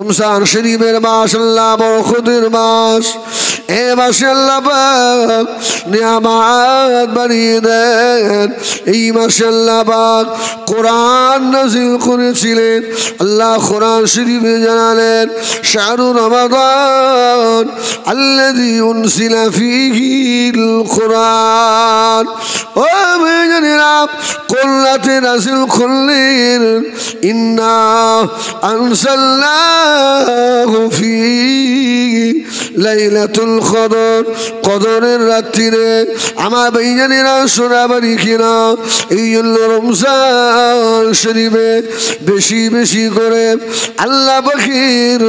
রমজান শরীফের মাস আল্লাহ বখুদের মাস এ মাসে আল্লাহ পাক নিয়ামাত বানিয়ে দেন এই মাসে আল্লাহ কোরআন নাজিল করেছিলেন আল্লাহ কোরআন শরীফে জানালেন শাহরুর রমাদান আল্লাযী উনসিলা ফিহিল কোরআন ও নাজিল করলেন ইন্না আনসাল্লাহ الله في ليلة القدر قدر الرتيرة عما بيننا রাসুরা বাড়ি কিনা এই জন্য বেশি বেশি করে আল্লাহ পাখির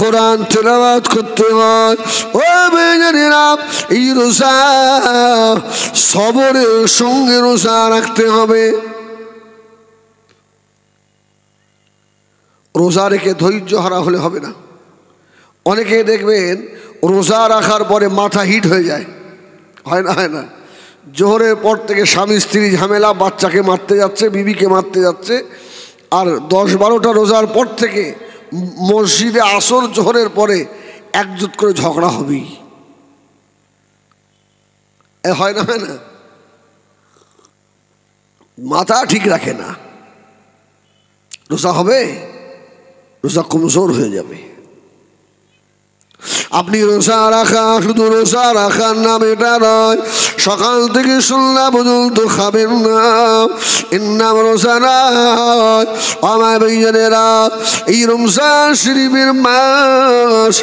কোরআন তেলাবাদ করতে হয় ও বেজানিরা এই রোজা সবরের সঙ্গে রোজা রাখতে হবে রোজা রেখে ধৈর্য হারা হলে হবে না অনেকে দেখবেন রোজা রাখার পরে মাথা হিট হয়ে যায় হয় না হয় না জোহরের পর থেকে স্বামী স্ত্রী ঝামেলা বাচ্চাকে মারতে যাচ্ছে বিবিকে মারতে যাচ্ছে আর দশ বারোটা রোজার পর থেকে মসজিদে আসর জোহরের পরে একজুট করে ঝগড়া হবেই হয় না হয় না মাথা ঠিক রাখে না রোজা হবে Nos sea, como আপনি রোসা রাখা শুধু রোসা রাখার নাম এটা নয় সকাল থেকে সন্ধ্যা পর্যন্ত খাবেন না এর নাম রোজা নয় আমার বেজনেরা এই রমজান শরীফের মাস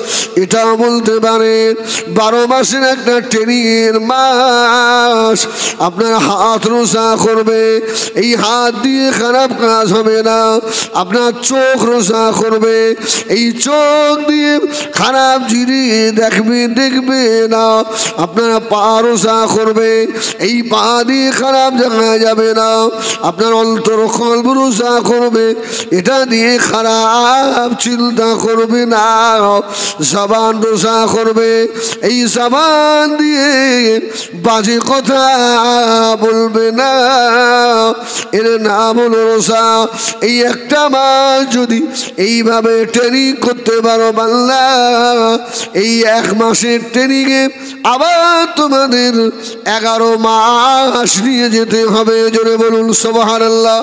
এটাও বলতে পারে বারো মাসের একটা ট্রেনিংয়ের মাস আপনার হাত রোসা করবে এই হাত দিয়ে খারাপ কাজ হবে না আপনার চোখ রোজা করবে এই চোখ দিয়ে খারাপ জিনিস দেখবি দেখবে দেখবে না আপনারা পা রোসা করবে এই পা দিয়ে খারাপ জানা যাবে না আপনার অন্তর কল্প রোসা করবে এটা দিয়ে খারাপ চিন্তা করবে না সাবান রোসা করবে এই সাবান দিয়ে বাজে কথা বলবে না এর নাম হলো রোসা এই একটা মাস যদি এইভাবে ট্রেনিং করতে পারো বাংলা এই এক মাসের ট্রেনিংয়ে আবার তোমাদের এগারো মাস নিয়ে যেতে হবে জোরে বলুন সবাহারাল্লাহ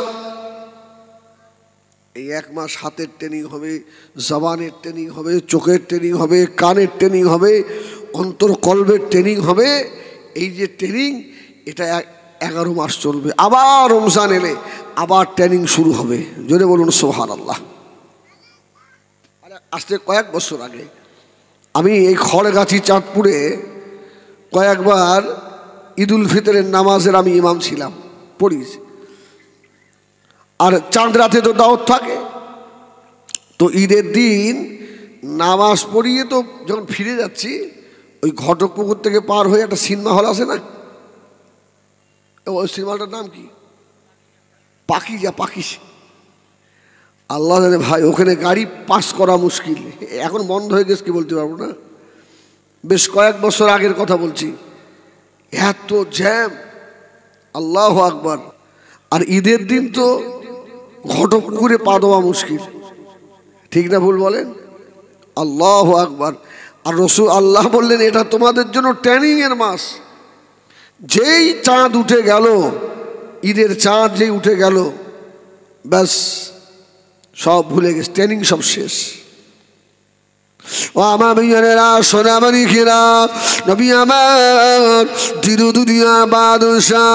এই এক মাস হাতের ট্রেনিং হবে জবানের ট্রেনিং হবে চোখের ট্রেনিং হবে কানের ট্রেনিং হবে অন্তর্কল্পের ট্রেনিং হবে এই যে ট্রেনিং এটা এগারো মাস চলবে আবার রমজান এলে আবার ট্রেনিং শুরু হবে জোরে বলুন সোহার আল্লাহ আসতে কয়েক বছর আগে আমি এই খড়গাছি চাঁদপুরে কয়েকবার ঈদুল ফিতরের নামাজের আমি ইমাম ছিলাম পড়িস আর চাঁদ রাতে তো দাওয়াত থাকে তো ঈদের দিন নামাজ পড়িয়ে তো যখন ফিরে যাচ্ছি ওই ঘটক পুকুর থেকে পার হয়ে একটা সিনেমা হল আছে না ওই সিনেমাটার নাম কি পাখি যা পাখিস আল্লাহ জানে ভাই ওখানে গাড়ি পাস করা মুশকিল এখন বন্ধ হয়ে গেছে কি বলতে পারবো না বেশ কয়েক বছর আগের কথা বলছি এত জ্যাম আল্লাহ আকবার আর ঈদের দিন তো ঘটপুকুরে পা দেওয়া মুশকিল ঠিক না ভুল বলেন আল্লাহ আকবার আর রসুল আল্লাহ বললেন এটা তোমাদের জন্য এর মাস যেই চাঁদ উঠে গেল ঈদের চাঁদ যেই উঠে গেল ব্যাস সব ভুলে গেছে ট্রেনিং সব শেষ ও আমার মেয়েরা সোনা মানি খেরা নবি আমার দিনু দুনিয়া বাদশা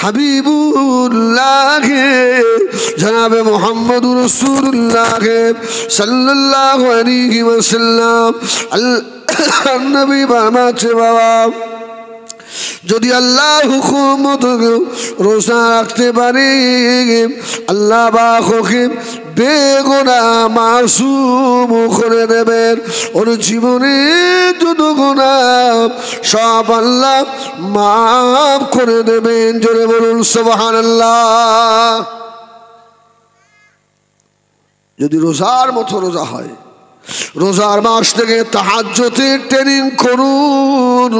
হাবিবুল্লাহে জনাবে মোহাম্মদ রসুল্লাহে সাল্লাহ আলী ওয়াসাল্লাম আল্লাহ নবী বাবা যদি আল্লাহ হুকুম রোজা রাখতে পারে আল্লাহ বা হকিম বেগোনা মাসুম করে দেবেন ওর জীবনে যত গোনা সব আল্লাহ মাফ করে দেবেন জোরে বলুন সবহান আল্লাহ যদি রোজার মতো রোজা হয় রোজার মাস থেকে তাহার ট্রেনিং করুন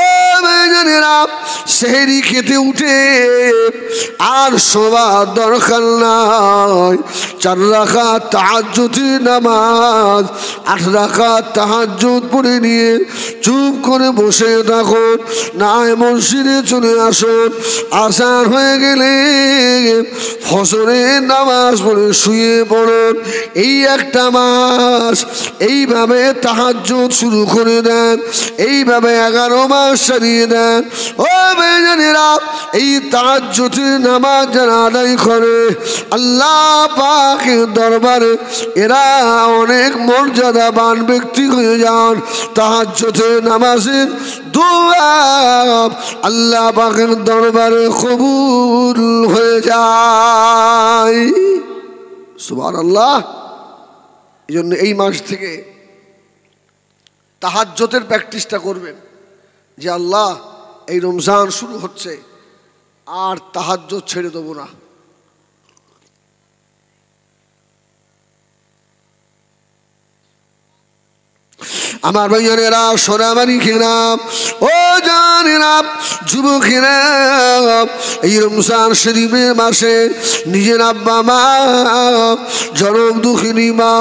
ও বেজনেরা সেহেরি খেতে উঠে আর সবার দরকার নাই চার রাখা তাহাজুতি নামাজ আঠ রাখা তাহাজুত পড়ে নিয়ে চুপ করে বসে থাকো না মসজিদে চলে আসো আসার হয়ে গেলে ফসলের নামাজ পড়ে শুয়ে পড়ুন এই একটা মাস এইভাবে তাহাজুত শুরু করে দেন এইভাবে আগা রোমা সরিয়ে দেন ও এই নামাজ আদায় করে আল্লাহ দরবারে এরা অনেক মর্যাদাবান ব্যক্তি হয়ে যান নামাজের আল্লাহ পাকের দরবারে কবুল হয়ে যায় আল্লাহ এই জন্য এই মাস থেকে তাহাজ্যতের প্র্যাকটিসটা করবেন যে আল্লাহ এই রমজান শুরু হচ্ছে আর তাহাজ্য ছেড়ে দেবো না আমার ভাইয়ানেরা সোনামারি খেলাম ও জানেরা যুবকেরা এই রমজান শরীফের মাসে নিজের আব্বা মা জরম দুঃখিনী মা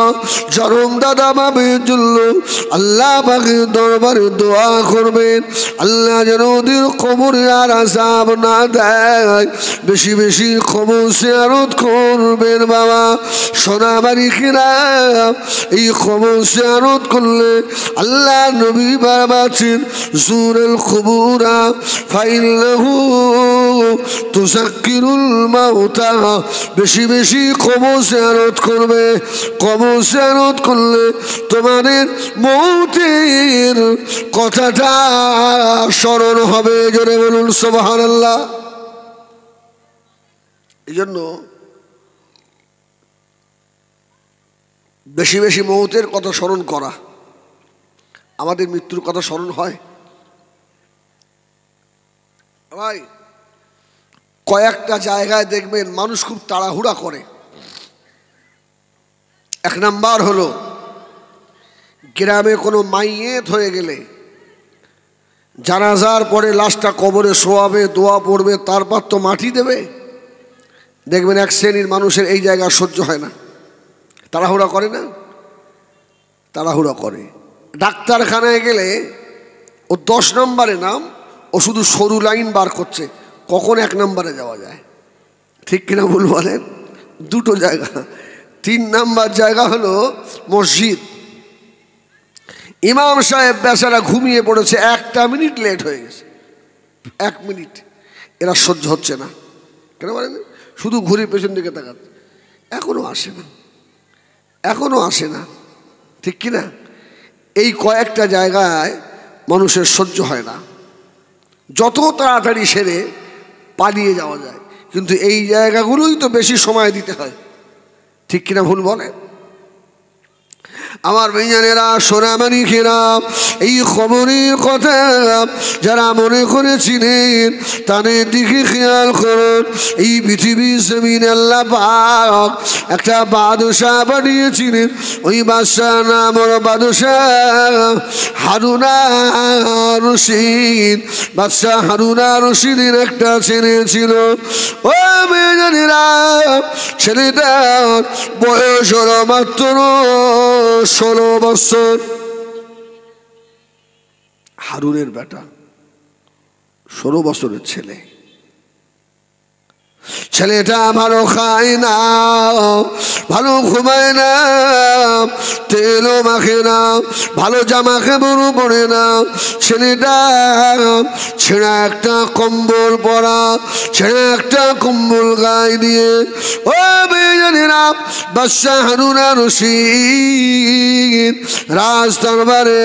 জরম দাদা মামের জন্য আল্লাহ পাকে দরবারে দোয়া করবেন আল্লাহ যেন ওদের কবরে আর আসাব না দেয় বেশি বেশি খবর শেয়ারত করবেন বাবা সোনাবাড়ি খেরাম এই খবর শেয়ারত করলে আল্লাহ নবী বাবাছেন বারবাছেন জুরুল খুবুরা ফাইল্লাহু তুজাক্কিরুল মাউতা বেশি বেশি কবর জিয়ারত করবে কবর জিয়ারত করলে তোমাদের মৌতের কথাটা স্মরণ হবে জোরে বলুন সবহান আল্লাহ এই জন্য বেশি বেশি মৌতের কথা স্মরণ করা আমাদের মৃত্যুর কথা স্মরণ হয় ভাই কয়েকটা জায়গায় দেখবেন মানুষ খুব তাড়াহুড়া করে এক নাম্বার হলো গ্রামে কোনো মাইয়েত হয়ে গেলে জানাজার পরে লাশটা কবরে শোয়াবে দোয়া পড়বে তারপর তো মাটি দেবে দেখবেন এক শ্রেণীর মানুষের এই জায়গা সহ্য হয় না তাড়াহুড়া করে না তাড়াহুড়া করে ডাক্তারখানায় গেলে ও দশ নম্বরে নাম ও শুধু সরু লাইন বার করছে কখন এক নম্বরে যাওয়া যায় ঠিক কিনা ভুল বলেন দুটো জায়গা তিন নাম্বার জায়গা হলো মসজিদ ইমাম সাহেব বেচারা ঘুমিয়ে পড়েছে একটা মিনিট লেট হয়ে গেছে এক মিনিট এরা সহ্য হচ্ছে না কেন বলেন শুধু ঘুরে পেছন দিকে তাকাচ্ছে এখনও আসে না এখনও আসে না ঠিক কিনা এই কয়েকটা জায়গায় মানুষের সহ্য হয় না যত তাড়াতাড়ি সেরে পালিয়ে যাওয়া যায় কিন্তু এই জায়গাগুলোই তো বেশি সময় দিতে হয় ঠিক কিনা ভুল বলেন আমার সোনা সোনামানি খেরাম এই খবরের কথা যারা মনে করেছিলেন তাদের দিকে খেয়াল করুন এই পৃথিবীর জমিন আল্লাহ পাক একটা বাদশাহ বানিয়েছিলেন ওই বাদশাহ নাম হলো বাদশাহ হারুনা রশিদ বাদশাহ হারুনা রশিদের একটা ছেলে ছিল ও বেজানেরা ছেলেটা বয়স হলো মাত্র ষোলো বৎসর হারুনের বেটা ষোলো বছরের ছেলে ছেলেটা ভালো খায় না ভালো ঘুমায় না তেলও মাখে না ভালো জামা কাপড়ও পরে না ছেলেটা ছেঁড়া একটা কম্বল পরা ছেঁড়া একটা কম্বল গায়ে দিয়ে ও বেজনেরা বাদশাহ হানুনা রশিদ রাজ দরবারে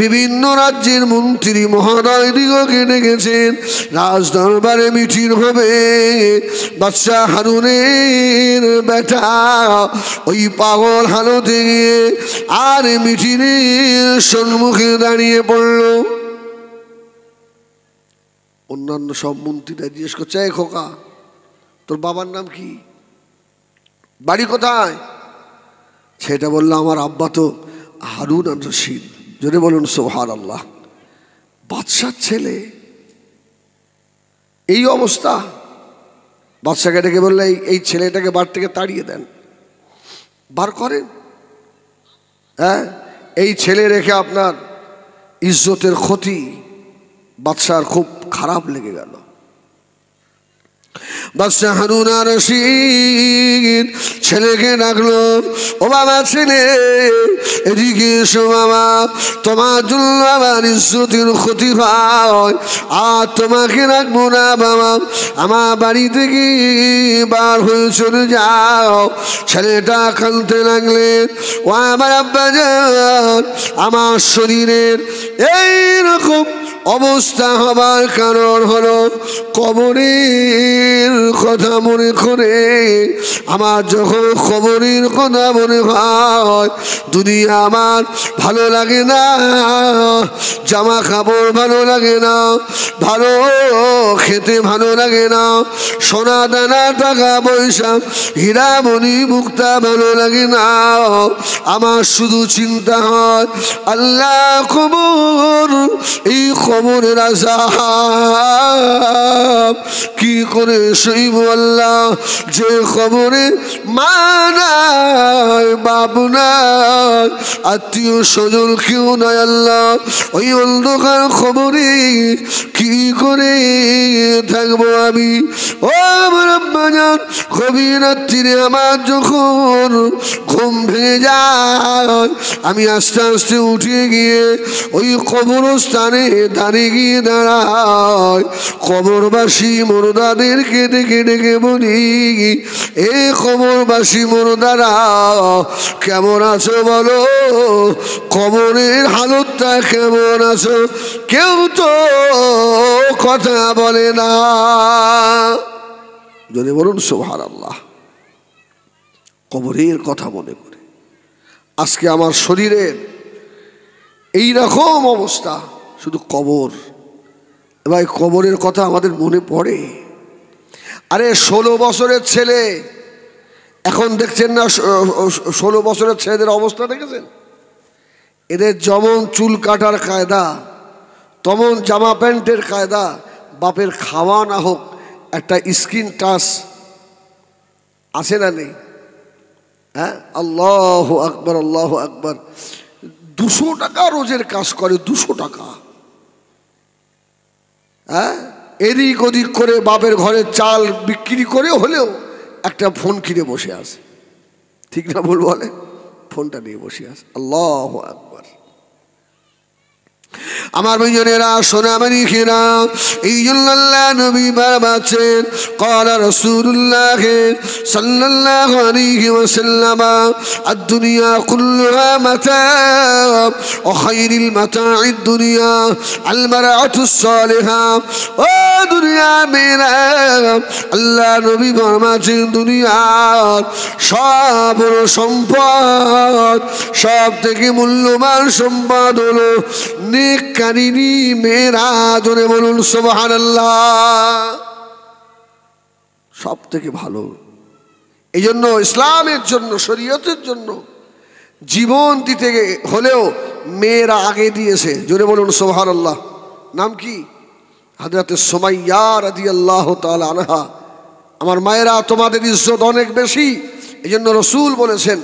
বিভিন্ন রাজ্যের মন্ত্রী মহানয় দিগকে ডেকেছেন রাজ দরবারে হবে বাদশাহ হারুনের বেটা ওই পাগল হালতে গিয়ে আর মিটিনের সন্মুখে দাঁড়িয়ে পড়ল অন্যান্য সব মন্ত্রীরা জিজ্ঞেস করছে এ খোকা তোর বাবার নাম কি বাড়ি কোথায় সেটা বলল আমার আব্বা তো হারুন আর রশিদ যদি বলুন সোহার আল্লাহ বাদশার ছেলে এই অবস্থা বাদশাকে ডেকে বললে এই ছেলেটাকে বার থেকে তাড়িয়ে দেন বার করেন হ্যাঁ এই ছেলে রেখে আপনার ইজ্জতের ক্ষতি বাদশার খুব খারাপ লেগে গেল বাদশাহ হারুন আর রশিদ ছেলেকে ডাকলো ও বাবা ছেলে এদিকে এসো বাবা তোমার জন্য আমার ইজ্জতির ক্ষতি হয় আর তোমাকে রাখবো না বাবা আমার বাড়ি থেকে বার হয়ে চলে যাও ছেলেটা কানতে লাগলেন ও আমার আব্বা যান আমার শরীরের এই রকম অবস্থা হবার কারণ হলো কবরের কথা মনে করে আমার যখন কবরের কথা মনে হয় দুনিয়া আমার ভালো লাগে না জামা কাপড় ভালো লাগে না ভালো খেতে ভালো লাগে না সোনা দানা টাকা পয়সা হীরামণি মুক্তা ভালো লাগে না আমার শুধু চিন্তা হয় আল্লাহ কবর এই কবরের আজাব কি করে সইব আল্লাহ যে খবরে মা নাই আত্মীয় স্বজন কেউ নয় আল্লাহ ওই অন্ধকার খবরে কি করে থাকবো আমি ও আমার আব্বাজান রাত্রিরে আমার যখন ঘুম ভেঙে যায় আমি আস্তে আস্তে উঠে গিয়ে ওই কবর স্থানে এখানে গিয়ে দাঁড়ায় কবরবাসী কেঁদে ডেকে কে বলি এ কবরবাসী মোরদারা কেমন আছো বলো কবরের হালতটা কেমন আছো কেউ তো কথা বলে না যদি বলুন সোহার আল্লাহ কবরের কথা মনে করে আজকে আমার শরীরের এই রকম অবস্থা শুধু কবর এবার কবরের কথা আমাদের মনে পড়ে আরে ষোলো বছরের ছেলে এখন দেখছেন না ষোলো বছরের ছেলেদের অবস্থা দেখেছেন এদের যেমন চুল কাটার কায়দা তমন জামা প্যান্টের কায়দা বাপের খাওয়া না হোক একটা স্কিন টাচ আছে না নেই হ্যাঁ আল্লাহ আকবর আল্লাহ আকবর দুশো টাকা রোজের কাজ করে দুশো টাকা হ্যাঁ এদিক ওদিক করে বাপের ঘরে চাল বিক্রি করে হলেও একটা ফোন কিনে বসে আছে ঠিক না বল বলে ফোনটা নিয়ে বসে আছে আল্লাহ আকবর আমার বিজনেরা সোনামানি খেরা এই জন্য আল্লাহ নবী বাড়াচ্ছেন কলা রসুল্লাহ সাল্লাহ আলিহি ওসাল্লামা আর দুনিয়া কুল্লুহা মাতা অখাইরিল মাতা দুনিয়া আলমারা অথুসলেহা ও দুনিয়া মেয়েরা আল্লাহ নবী বাড়াচ্ছেন দুনিয়ার সব সম্পদ সব থেকে মূল্যবান সম্পদ হলো নিক কারিনি মেয়েরা জোরে বলুন সোবাহান সব থেকে ভালো এই জন্য ইসলামের জন্য শরীয়তের জন্য জীবন দিতে হলেও মেয়েরা আগে দিয়েছে জোরে বলুন সোহান আল্লাহ নাম কি হাজরাতে সোমাইয়ার আদি আল্লাহ আনহা আমার মায়েরা তোমাদের ইজ্জত অনেক বেশি এই জন্য রসুল বলেছেন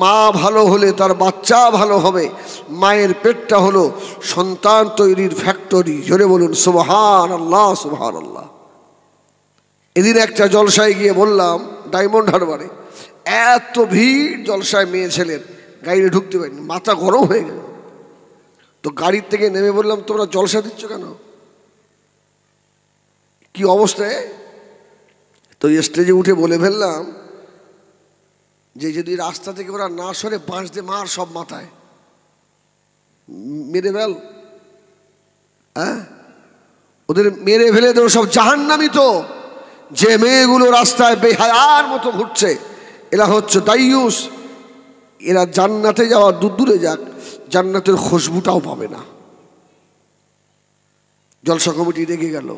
মা ভালো হলে তার বাচ্চা ভালো হবে মায়ের পেটটা হলো সন্তান তৈরির ফ্যাক্টরি জোরে বলুন সুবহান আল্লাহ সুবহান আল্লাহ এদিন একটা জলসায় গিয়ে বললাম ডায়মন্ড হারবারে এত ভিড় জলসায় মেয়ে ছেলের গাড়িতে ঢুকতে পারেন মাথা গরম হয়ে গেল তো গাড়ির থেকে নেমে বললাম তোমরা জলসা দিচ্ছ কেন কি অবস্থায় তো স্টেজে উঠে বলে ফেললাম যে যদি রাস্তা থেকে ওরা না সরে বাঁশ দিয়ে মার সব মাথায় মেরে ফেল হ্যাঁ ওদের মেরে ফেলে দেবো সব জাহান্নামি তো যে মেয়েগুলো রাস্তায় বেহায়ার মতো ঘুরছে এরা হচ্ছে দাইয়ুস এরা জান্নাতে যাওয়া দূর দূরে যাক জান্নাতের খুশবুটাও পাবে না জলসা কমিটি রেগে গেল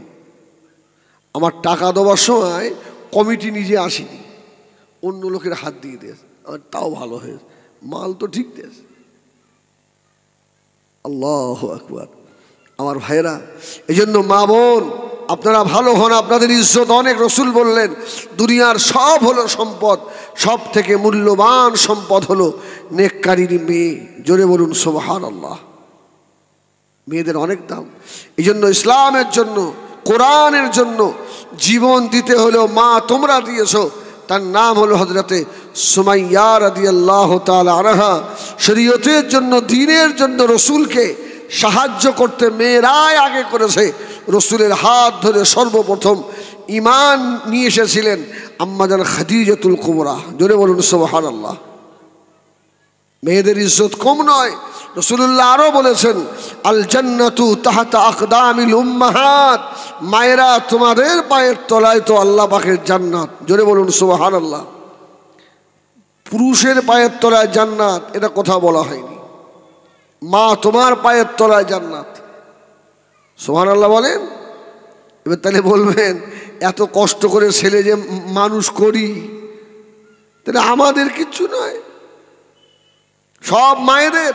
আমার টাকা দেওয়ার সময় কমিটি নিজে আসেনি অন্য লোকের হাত দিয়ে দেশ আমার তাও ভালো হয়েছে মাল তো ঠিক দেশ আল্লাহ আকবর আমার ভাইরা এই জন্য মা বোন আপনারা ভালো হন আপনাদের ইজ্জত অনেক রসুল বললেন দুনিয়ার সব হলো সম্পদ সব থেকে মূল্যবান সম্পদ হলো নেককারীর মেয়ে জোরে বলুন সোহান আল্লাহ মেয়েদের অনেক দাম এই জন্য ইসলামের জন্য কোরআনের জন্য জীবন দিতে হলেও মা তোমরা দিয়েছো তার নাম হলো হজরতে সুমাইয়া রাদি আল্লাহ আনহা শরীয়তের জন্য দিনের জন্য রসুলকে সাহায্য করতে মেয়েরাই আগে করেছে রসুলের হাত ধরে সর্বপ্রথম ইমান নিয়ে এসেছিলেন আম্মাজান খাদিজতুল কুমরা জোরে বলুন সোহান আল্লাহ মেয়েদের ইজ্জত কম নয় রসুল্লাহ আরও বলেছেন আল জন্নতু তাহাতা আকদামিল উম্মাহাত মায়েরা তোমাদের পায়ের তলায় তো আল্লাহ পাখের জান্নাত জোরে বলুন সুবাহান আল্লাহ পুরুষের পায়ের তলায় জান্নাত এটা কথা বলা হয়নি মা তোমার পায়ের তলায় জান্নাত সোহান আল্লাহ বলেন এবার তাহলে বলবেন এত কষ্ট করে ছেলে যে মানুষ করি তাহলে আমাদের কিচ্ছু নয় সব মায়েদের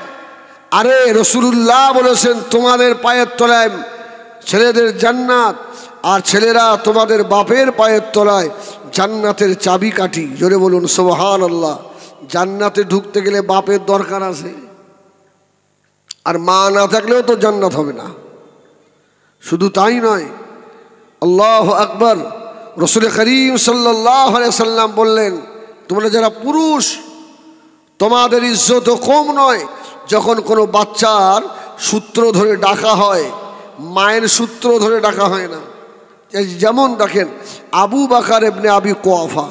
আরে রসুল্লাহ বলেছেন তোমাদের পায়ের তলায় ছেলেদের জান্নাত আর ছেলেরা তোমাদের বাপের পায়ের তলায় জান্নাতের চাবি কাঠি জোরে বলুন সোহান আল্লাহ জান্নাতে ঢুকতে গেলে বাপের দরকার আছে আর মা না থাকলেও তো জান্নাত হবে না শুধু তাই নয় আল্লাহ আকবর রসুল করিম সাল্লাহ সাল্লাম বললেন তোমরা যারা পুরুষ তোমাদের ইজ্জত কম নয় যখন কোনো বাচ্চার সূত্র ধরে ডাকা হয় মায়ের সূত্র ধরে ডাকা হয় না যেমন দেখেন আবু বাকার এমনি আবি কোয়াফা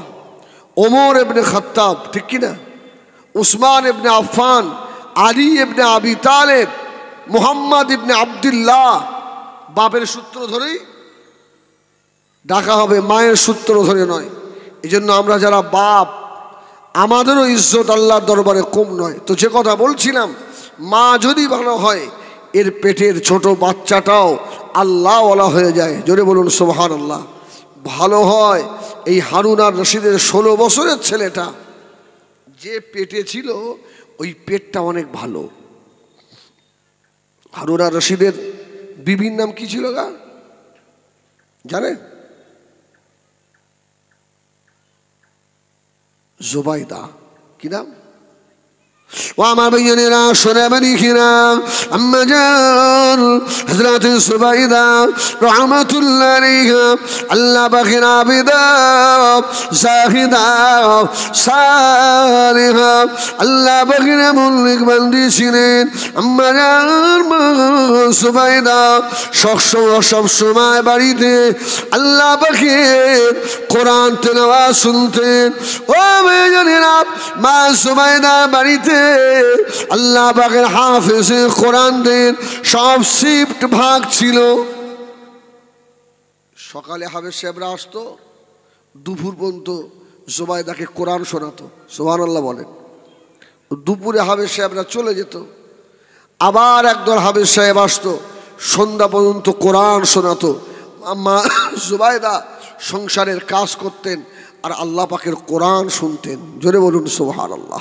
ওমর এমনি খত্তাব ঠিক কিনা উসমান এমনি আফান আলী এমনি আবি তালেব মোহাম্মদ ইবনে আবদুল্লাহ বাপের সূত্র ধরেই ডাকা হবে মায়ের সূত্র ধরে নয় এই জন্য আমরা যারা বাপ আমাদেরও ইজ্জত আল্লাহর দরবারে কম নয় তো যে কথা বলছিলাম মা যদি ভালো হয় এর পেটের ছোট বাচ্চাটাও আল্লাহওয়ালা হয়ে যায় জোরে বলুন সোহান আল্লাহ ভালো হয় এই হারুন আর রশিদের ষোলো বছরের ছেলেটা যে পেটে ছিল ওই পেটটা অনেক ভালো হারুন আর রশিদের বিবির নাম কি ছিল গা জানে জোবাইদা কি নাম ও আমার ইয়নেরা সোনাবানি খিরা আম্মা জান হজরত সুবাইদা রহমাতুল্লাহ আলাইহা আল্লাহ বাখির আবিদা জাহিদা সারিহা আল্লাহ বাখির মুল্লিক বান্দি ছিলেন আম্মা জান সুবাইদা সবসময় সবসময় বাড়িতে আল্লাহ বাখির কোরআন তেলাওয়া শুনতেন ও মেয়ে জানেরা মা সুবাইদা বাড়িতে আল্লাহ বাগের হাফেজে কোরআনদের সব শিফট ভাগ ছিল সকালে হাফেজ সাহেবরা আসতো দুপুর পর্যন্ত জোবায়দাকে কোরআন শোনাতো সোহান আল্লাহ বলেন দুপুরে হাফেজ সাহেবরা চলে যেত আবার একদল হাফেজ সাহেব আসতো সন্ধ্যা পর্যন্ত কোরআন শোনাতো মা জুবায়দা সংসারের কাজ করতেন আর আল্লাহ পাকের কোরআন শুনতেন জোরে বলুন সোহান আল্লাহ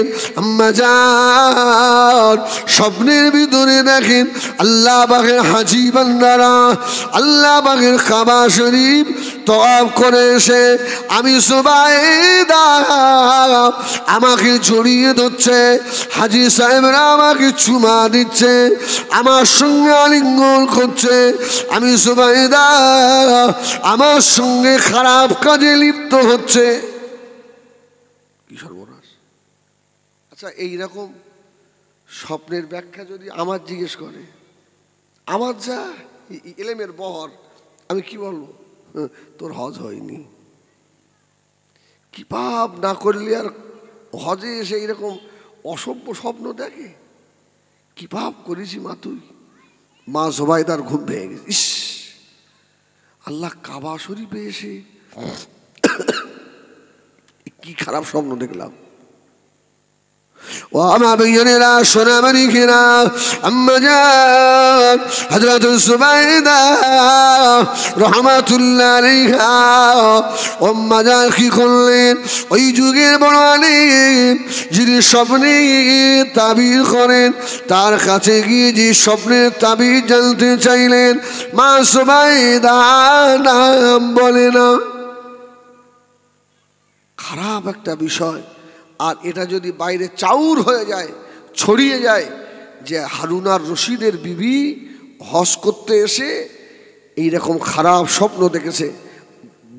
দেখেন স্বপ্নের ভিতরে দেখেন আল্লাহ বাগের হাজি বান্দারা আল্লাহ বাগের খাবা শরীফ তফ করে এসে আমি সবাই আমাকে জড়িয়ে ধরছে হাজি সাহেবরা আমাকে চুমা দিচ্ছে আমার সঙ্গে আলিঙ্গন করছে আমি সবাই আমার সঙ্গে খারাপ কাজে লিপ্ত হচ্ছে আচ্ছা এই রকম স্বপ্নের ব্যাখ্যা যদি আমার জিজ্ঞেস করে আমার যা এলেমের বহর আমি কি বলবো হ্যাঁ, তোর হজ হয়নি কি পাপ না করলে আর হজে এসে এইরকম অসভ্য স্বপ্ন দেখে কি পাপ করেছি মা তুই মা সবাই তার ঘুম ভেঙে গেছে ইস আল্লাহ কাবা শরীফে এসে কি খারাপ স্বপ্ন দেখলাম وما بيننا شنا ملكنا أما جاء حضرة الزبيدة رحمة الله عليها أما جاء কি করলেন ওই যুগের বড় আলিম যিনি স্বপ্নে তাবির করেন তার কাছে গিয়ে যে স্বপ্নের তাবির জানতে চাইলেন মা সুবাইদা নাম বলে না খারাপ একটা বিষয় আর এটা যদি বাইরে চাউর হয়ে যায় ছড়িয়ে যায় যে হারুনার রশিদের বিবি হস করতে এসে এই রকম খারাপ স্বপ্ন দেখেছে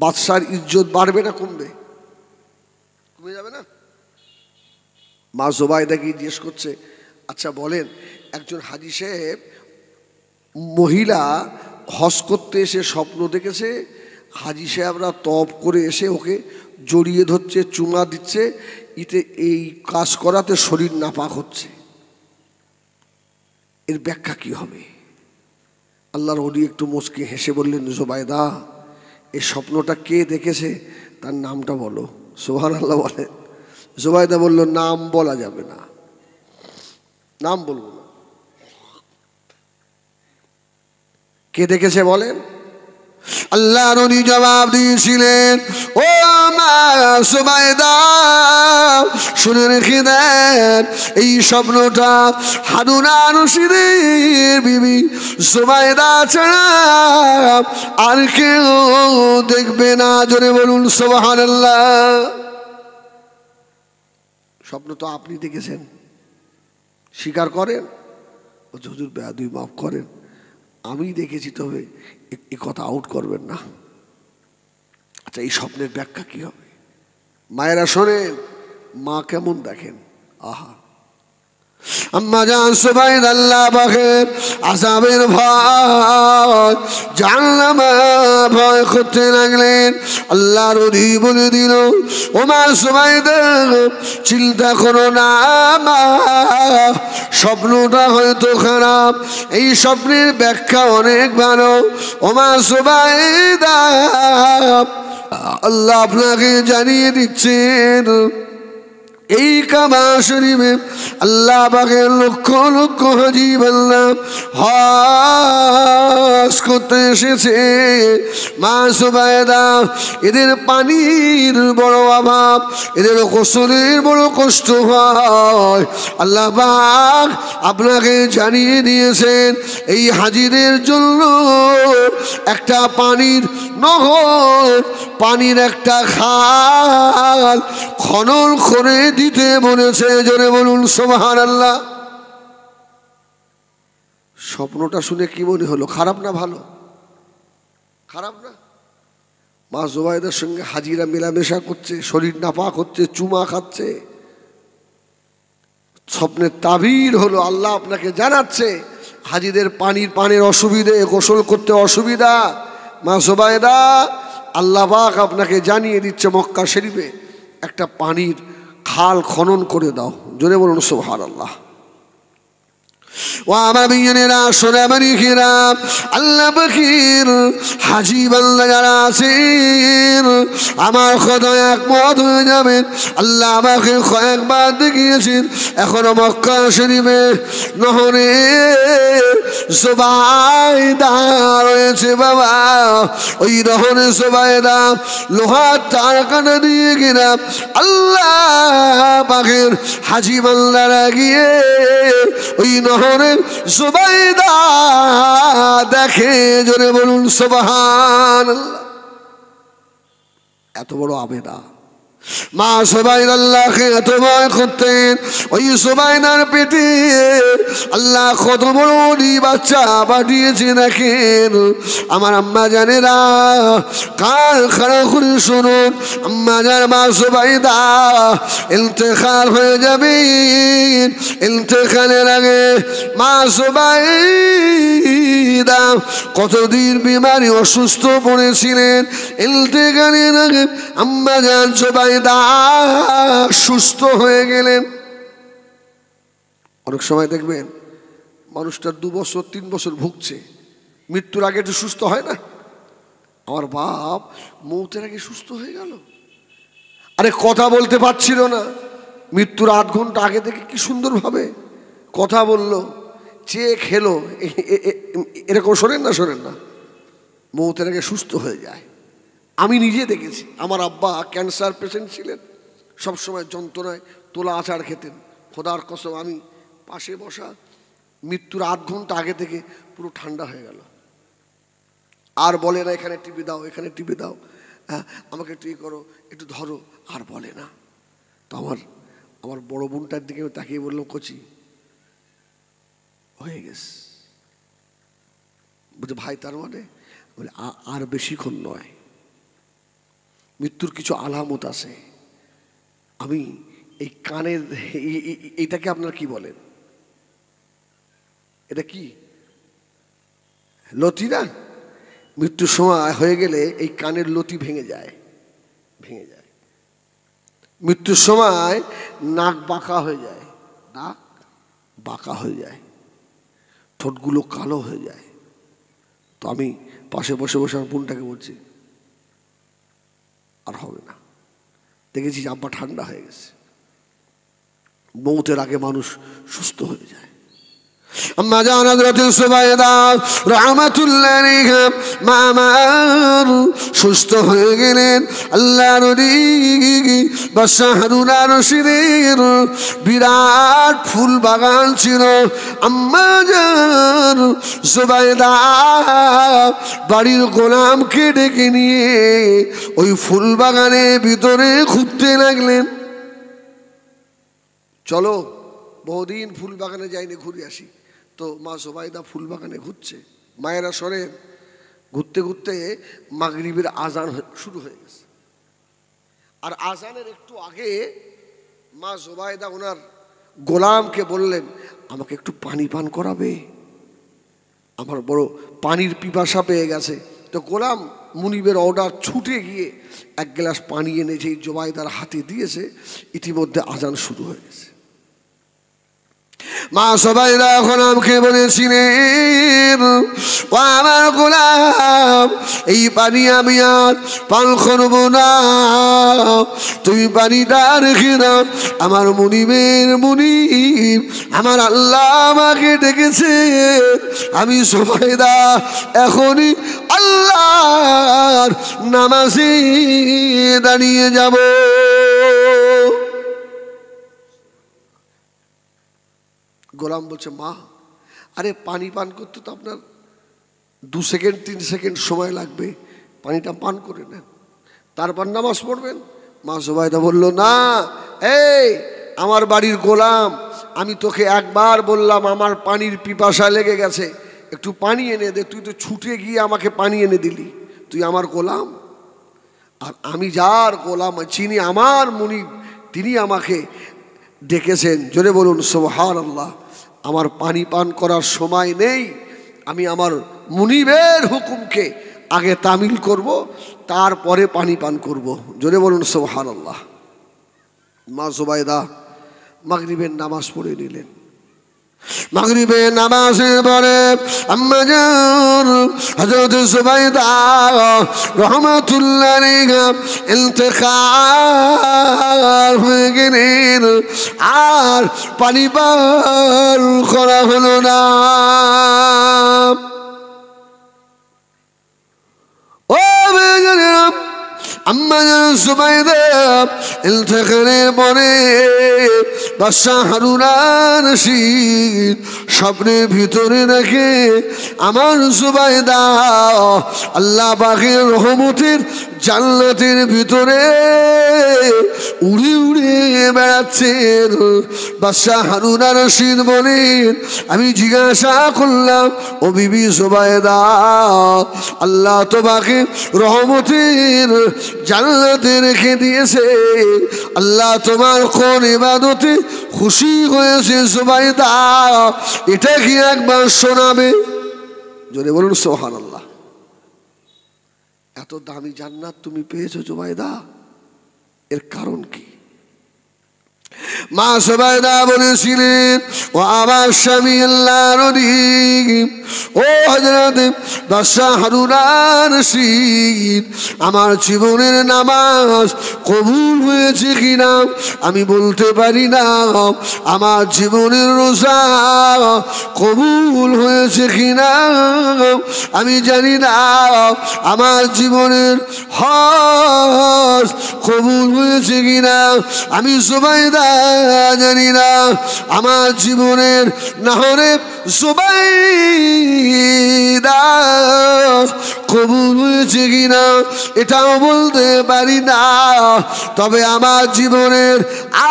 বাদশার ইজ্জত বাড়বে না কমবে কমে যাবে না মা জোবায়দাকে জিজ্ঞেস করছে আচ্ছা বলেন একজন হাজি সাহেব মহিলা হস করতে এসে স্বপ্ন দেখেছে হাজি সাহেবরা তপ করে এসে ওকে জড়িয়ে ধরছে চুমা দিচ্ছে ইতে এই কাজ করাতে শরীর নাপাক হচ্ছে এর ব্যাখ্যা কি হবে আল্লাহর অলি একটু মুচকি হেসে বললেন জোবায়দা এই স্বপ্নটা কে দেখেছে তার নামটা বলো সোহান আল্লাহ বলে জোবায়দা বলল নাম বলা যাবে না নাম বলবো না কে দেখেছে বলেন আল্লাহ রুনি জবাব দিয়েছিলেন ও মা সুবাইদা শুনে রেখে দেন এই স্বপ্নটা হানুনা রশিদের বিবি সুবাইদা ছাড়া আর কেউ দেখবে না জোরে বলুন সোহান স্বপ্ন তো আপনি দেখেছেন স্বীকার করেন ও হুজুর বেয়াদুই মাফ করেন আমি দেখেছি তবে এ কথা আউট করবেন না আচ্ছা এই স্বপ্নের ব্যাখ্যা কি হবে মায়েরা শোনেন মা কেমন দেখেন আহা আম্মা জান সবাই আল্লাহ বাঘের আসামের ভয় জানলামা ভয় করতে লাগলেন আল্লাহর অধি বলে দিল ওমার সবাই চিন্তা করো না স্বপ্নটা হয়তো খারাপ এই স্বপ্নের ব্যাখ্যা অনেক ভালো ওমার সবাই আল্লাহ আপনাকে জানিয়ে দিচ্ছেন এই কাবা শরীফে আল্লাহ বাগে লক্ষ লক্ষ হাজি বাল্লা হস করতে এসেছে মা সুবায়দা এদের পানির বড় অভাব এদের কোসলের বড় কষ্ট হয় আল্লাহ বাগ আপনাকে জানিয়ে দিয়েছেন এই হাজিদের জন্য একটা পানির নহর পানির একটা খাল খনন করে দিতে বলেছে জোরে বলুন সোমাহার আল্লাহ স্বপ্নটা শুনে কি মনে হলো খারাপ না ভালো খারাপ না মা জোবায়দের সঙ্গে হাজিরা মেলামেশা করছে শরীর নাপা হচ্ছে চুমা খাচ্ছে স্বপ্নের তাবির হলো আল্লাহ আপনাকে জানাচ্ছে হাজিদের পানির পানের অসুবিধে গোসল করতে অসুবিধা মা জোবায়দা আল্লাহ পাক আপনাকে জানিয়ে দিচ্ছে মক্কা শরীফে একটা পানির খাল খনন করে দাও জোরে বলুন সুহার আল্লাহ ও আমার দুজনেরা সোনামারি আল্লাহ পাখির হাজি বাল্লা যারা আছেন আমার কথা একমত হয়ে যাবেন আল্লাহ আমাকে কয়েকবার দেখিয়েছেন এখনো মক্কা শরীফে নহরে সবাই রয়েছে বাবা ওই নহরে সবাই দাম লোহার তার কাটা দিয়ে গেলাম আল্লাহ পাখির হাজি বাল্লারা গিয়ে ওই নহর শহরের সুবাইদা দেখে জোরে বলুন সোবাহান এত বড় আবেদা মা সবাই আল্লাহকে এত ভয় করতেন ওই সবাইনার পেটে আল্লাহ কত বড় বাচ্চা পাঠিয়েছে দেখেন আমার আম্মা জানেরা কার খারা করে শুনুন আম্মা মা সবাই দা হয়ে যাবে ইন্তেখালের আগে মা সবাই দা কতদিন বিমারি অসুস্থ পড়েছিলেন ইন্তেখালের আগে আম্মা যান সবাই সুস্থ হয়ে গেলেন অনেক সময় দেখবেন মানুষটা দু বছর তিন বছর ভুগছে মৃত্যুর আগে একটু সুস্থ হয় না আমার বাপ মৌতের আগে সুস্থ হয়ে গেল আরে কথা বলতে পারছিল না মৃত্যুর আধ ঘন্টা আগে থেকে কি সুন্দরভাবে কথা বলল চেয়ে খেলো এরকম শোনেন না শোনেন না মৌতের আগে সুস্থ হয়ে যায় আমি নিজে দেখেছি আমার আব্বা ক্যান্সার পেশেন্ট ছিলেন সবসময় যন্ত্রণায় তোলা আচার খেতেন খোদার কসম আমি পাশে বসা মৃত্যুর আধ ঘন্টা আগে থেকে পুরো ঠান্ডা হয়ে গেল আর বলে না এখানে টিভি দাও এখানে টিভি দাও হ্যাঁ আমাকে একটু ই করো একটু ধরো আর বলে না তো আমার আমার বড় বোনটার দিকে তাকিয়ে বললাম কচি হয়ে গেছে বলছে ভাই তার মানে বলে আর বেশিক্ষণ নয় মৃত্যুর কিছু আলামত আছে আমি এই কানের এটাকে আপনার কি বলেন এটা কি লতি না মৃত্যুর সময় হয়ে গেলে এই কানের লতি ভেঙে যায় ভেঙে যায় মৃত্যুর সময় নাক বাঁকা হয়ে যায় নাক বাঁকা হয়ে যায় ঠোঁটগুলো কালো হয়ে যায় তো আমি পাশে বসে বসে আমার বোনটাকে বলছি আর হবে না দেখেছি আব্বা ঠান্ডা হয়ে গেছে মৌতের আগে মানুষ সুস্থ হয়ে যায় أما جاء نظرة সুবাইদা রহমাতুল্লাহ আলাইহা মা আমার সুস্থ হয়ে গেলেন আল্লাহ নদী বাদশাহারুনা রশিদের বিরাট ফুল বাগান ছিল আম্মা যান বাড়ির গোলামকে ডেকে নিয়ে ওই ফুল বাগানের ভিতরে খুঁজতে লাগলেন চলো বহুদিন ফুল বাগানে যাইনি ঘুরে আসি তো মা সবাইদা ফুলবাগানে ঘুরছে মায়েরা সরে ঘুরতে ঘুরতে মাগরিবের আজান শুরু হয়ে গেছে আর আজানের একটু আগে মা জোবায়দা ওনার গোলামকে বললেন আমাকে একটু পানি পান করাবে আমার বড় পানির পিপাসা পেয়ে গেছে তো গোলাম মুনিবের অর্ডার ছুটে গিয়ে এক গ্লাস পানি এনে যেই জোবায়দার হাতে দিয়েছে ইতিমধ্যে আজান শুরু হয়ে গেছে মা সবাই এখন আমাকে বলেছিলেন ও আমার গোলাম এই পানি আমি আর পান করব না তুমি পানিটা রেখে দাও আমার মনিবের মনিব আমার আল্লাহ আমাকে ডেকেছে আমি সবাই দা এখনই আল্লাহ নামাজে দাঁড়িয়ে যাব গোলাম বলছে মা আরে পানি পান করতে তো আপনার দু সেকেন্ড তিন সেকেন্ড সময় লাগবে পানিটা পান করে নেন তারপর নামাজ পড়বেন মা জোবাইদা বলল না এই আমার বাড়ির গোলাম আমি তোকে একবার বললাম আমার পানির পিপাসা লেগে গেছে একটু পানি এনে দে তুই তো ছুটে গিয়ে আমাকে পানি এনে দিলি তুই আমার গোলাম আর আমি যার গোলাম চিনি আমার মনি তিনি আমাকে ডেকেছেন জোরে বলুন সোহার আল্লাহ আমার পানি পান করার সময় নেই আমি আমার মুনিবের হুকুমকে আগে তামিল করব তারপরে পানি পান করব। জোরে বলুন সোহান আল্লাহ মা জোবায়দা মাগরিবের নামাজ পড়ে নিলেন মাগরিবে নামাজের পরে আম্মা জান হযরত সুবাইদা রহমাতুল্লাহ আলাইহা ইন্তেকাল হয়ে গেলেন আর পানি পান করা হলো না আম্মা সুবাইদা ইলতেখানের পরে বাদশাহ হারুনার শীত স্বপ্নের ভিতরে রাখে আমার সুবাইদা আল্লাহ বাঘের রহমতের জান্নাতের ভিতরে উড়ে উড়ে বেড়াচ্ছেন বাদশাহ হারুনা রশিদ বলেন আমি জিজ্ঞাসা করলাম ও বিবি সোবায়দা আল্লাহ তোমাকে রহমতের জান্নাতে রেখে দিয়েছে আল্লাহ তোমার কোন ইবাদতে খুশি হয়েছে সবাই দা এটা কি একবার শোনাবে জোরে বলুন সোহান আল্লাহ এত দামি জান্নাত তুমি পেয়েছো জুবাইদা এর কারণ কি মা সবাই দা বলেছিলেন ও আমার স্বামী আল্লাহর ও হজরত বাদশাহ হারুনার আমার জীবনের নামাজ কবুল হয়েছে কিনা আমি বলতে পারি না আমার জীবনের রোজা কবুল হয়েছে কিনা আমি জানি না আমার জীবনের হস কবুল হয়েছে কিনা আমি সবাই দা জানি না আমার জীবনের নাহরে সবাই কবুল হয়েছে কিনা এটাও বলতে পারি না তবে আমার জীবনের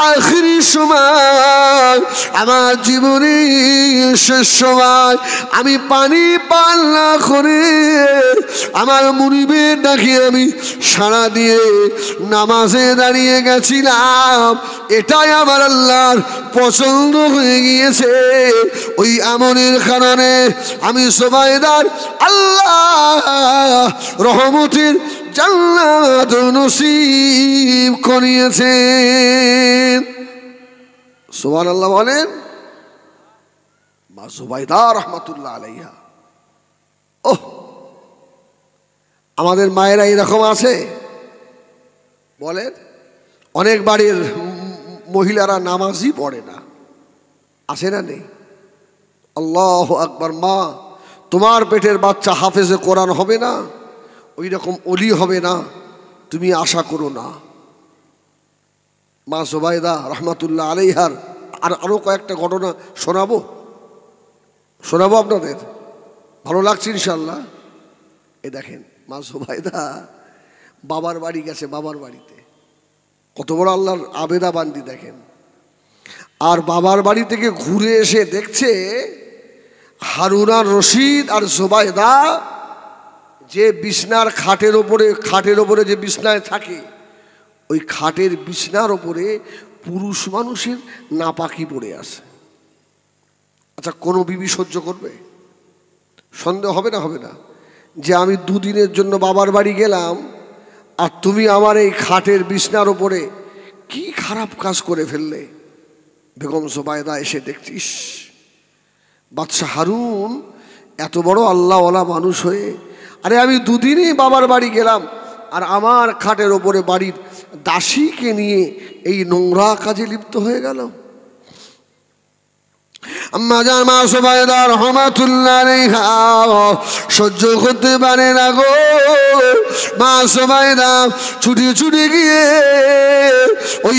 আখরি সময় আমার জীবনের শেষ সময় আমি পানি পান না করে আমার মুনিবের ডাকে আমি সাড়া দিয়ে নামাজে দাঁড়িয়ে গেছিলাম এটা বান্দায় আমার আল্লাহর পছন্দ হয়ে গিয়েছে ওই আমলের কারণে আমি সবাইদার আল্লাহ রহমতের জান্নাত নসিব করিয়েছে সোহান আল্লাহ বলেন মা সুবাইদার রহমাতুল্লাহ আলাইহা ও আমাদের মায়েরা এরকম আছে বলেন অনেক বাড়ির মহিলারা নামাজই পড়ে না আসে না নেই আল্লাহ আকবার মা তোমার পেটের বাচ্চা হাফেজে কোরআন হবে না ওই রকম অলি হবে না তুমি আশা করো না মা জোবায়দা রহমাতুল্লাহ আলাইহার আর আরও কয়েকটা ঘটনা শোনাবো শোনাবো আপনাদের ভালো লাগছে ইনশাল্লাহ এ দেখেন মা জোবায়দা বাবার বাড়ি গেছে বাবার বাড়িতে কত বড় আল্লাহর আবেদা বান্দি দেখেন আর বাবার বাড়ি থেকে ঘুরে এসে দেখছে হারুনা রশিদ আর জোবায়দা যে বিছনার খাটের ওপরে খাটের ওপরে যে বিছনায় থাকে ওই খাটের বিছনার ওপরে পুরুষ মানুষের নাপাকি পড়ে আছে আচ্ছা কোনো বিবি সহ্য করবে সন্দেহ হবে না হবে না যে আমি দুদিনের জন্য বাবার বাড়ি গেলাম আর তুমি আমার এই খাটের বিছনার ওপরে কি খারাপ কাজ করে ফেললে বেগম সোবায়দা এসে দেখছিস বাদশাহ হারুন এত বড় আল্লাহওয়ালা মানুষ হয়ে আরে আমি দুদিনই বাবার বাড়ি গেলাম আর আমার খাটের ওপরে বাড়ির দাসীকে নিয়ে এই নোংরা কাজে লিপ্ত হয়ে গেলাম মাজার মা সবাইদা রহমাতুল্লাহ সহ্য করতে পারে না গো মা ছুটি ছুটি গিয়ে ওই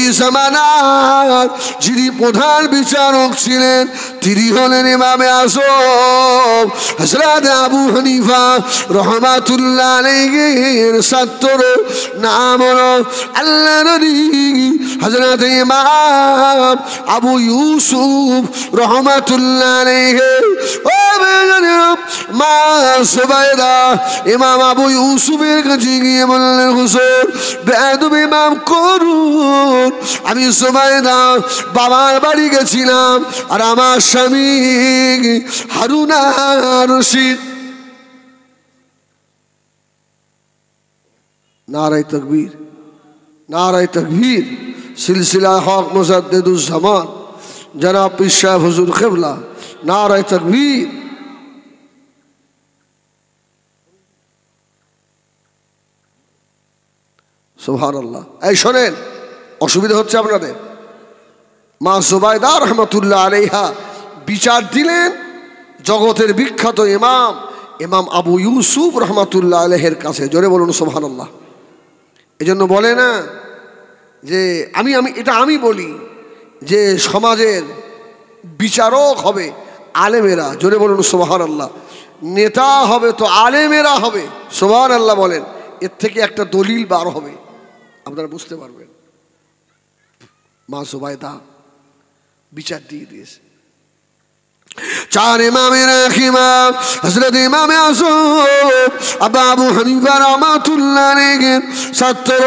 যিনি প্রধান বিচারক ছিলেন তিনি হলেন আবু হানিফা রহমাতুল্লাহ নাম আল্লাহ হজরত ইমাম আবু ইউসুফ রহ মা গিয়ে আমি সুবাইরা বাবার বাড়ি গেছিলাম আর আমার স্বামী হারুনা রশিদ নারায় তকবীর নারায় তকবীর সিলসিলা হক মোসাদ্দেদুজ্জামান জনাব ইসাহ সাহেব হুজুর খেবলা নারায় তকবীর সোহার আল্লাহ এই শোনেন অসুবিধা হচ্ছে আপনাদের মা জোবায়দা রহমতুল্লাহ আলাইহা বিচার দিলেন জগতের বিখ্যাত ইমাম ইমাম আবু ইউসুফ রহমতুল্লাহ আলহের কাছে জোরে বলুন সোহান আল্লাহ এজন্য বলে না যে আমি আমি এটা আমি বলি যে সমাজের বিচারক হবে আলেমেরা জোরে বলুন সোহান আল্লাহ নেতা হবে তো আলেমেরা হবে সোহান আল্লাহ বলেন এর থেকে একটা দলিল বার হবে আপনারা বুঝতে পারবেন মা দা বিচার দিয়ে দিয়েছে চার ইমামে রাখিমা হজরত ইমামে আবা আবু হানিফা রহমাতুল্লাহ রেগে সত্তর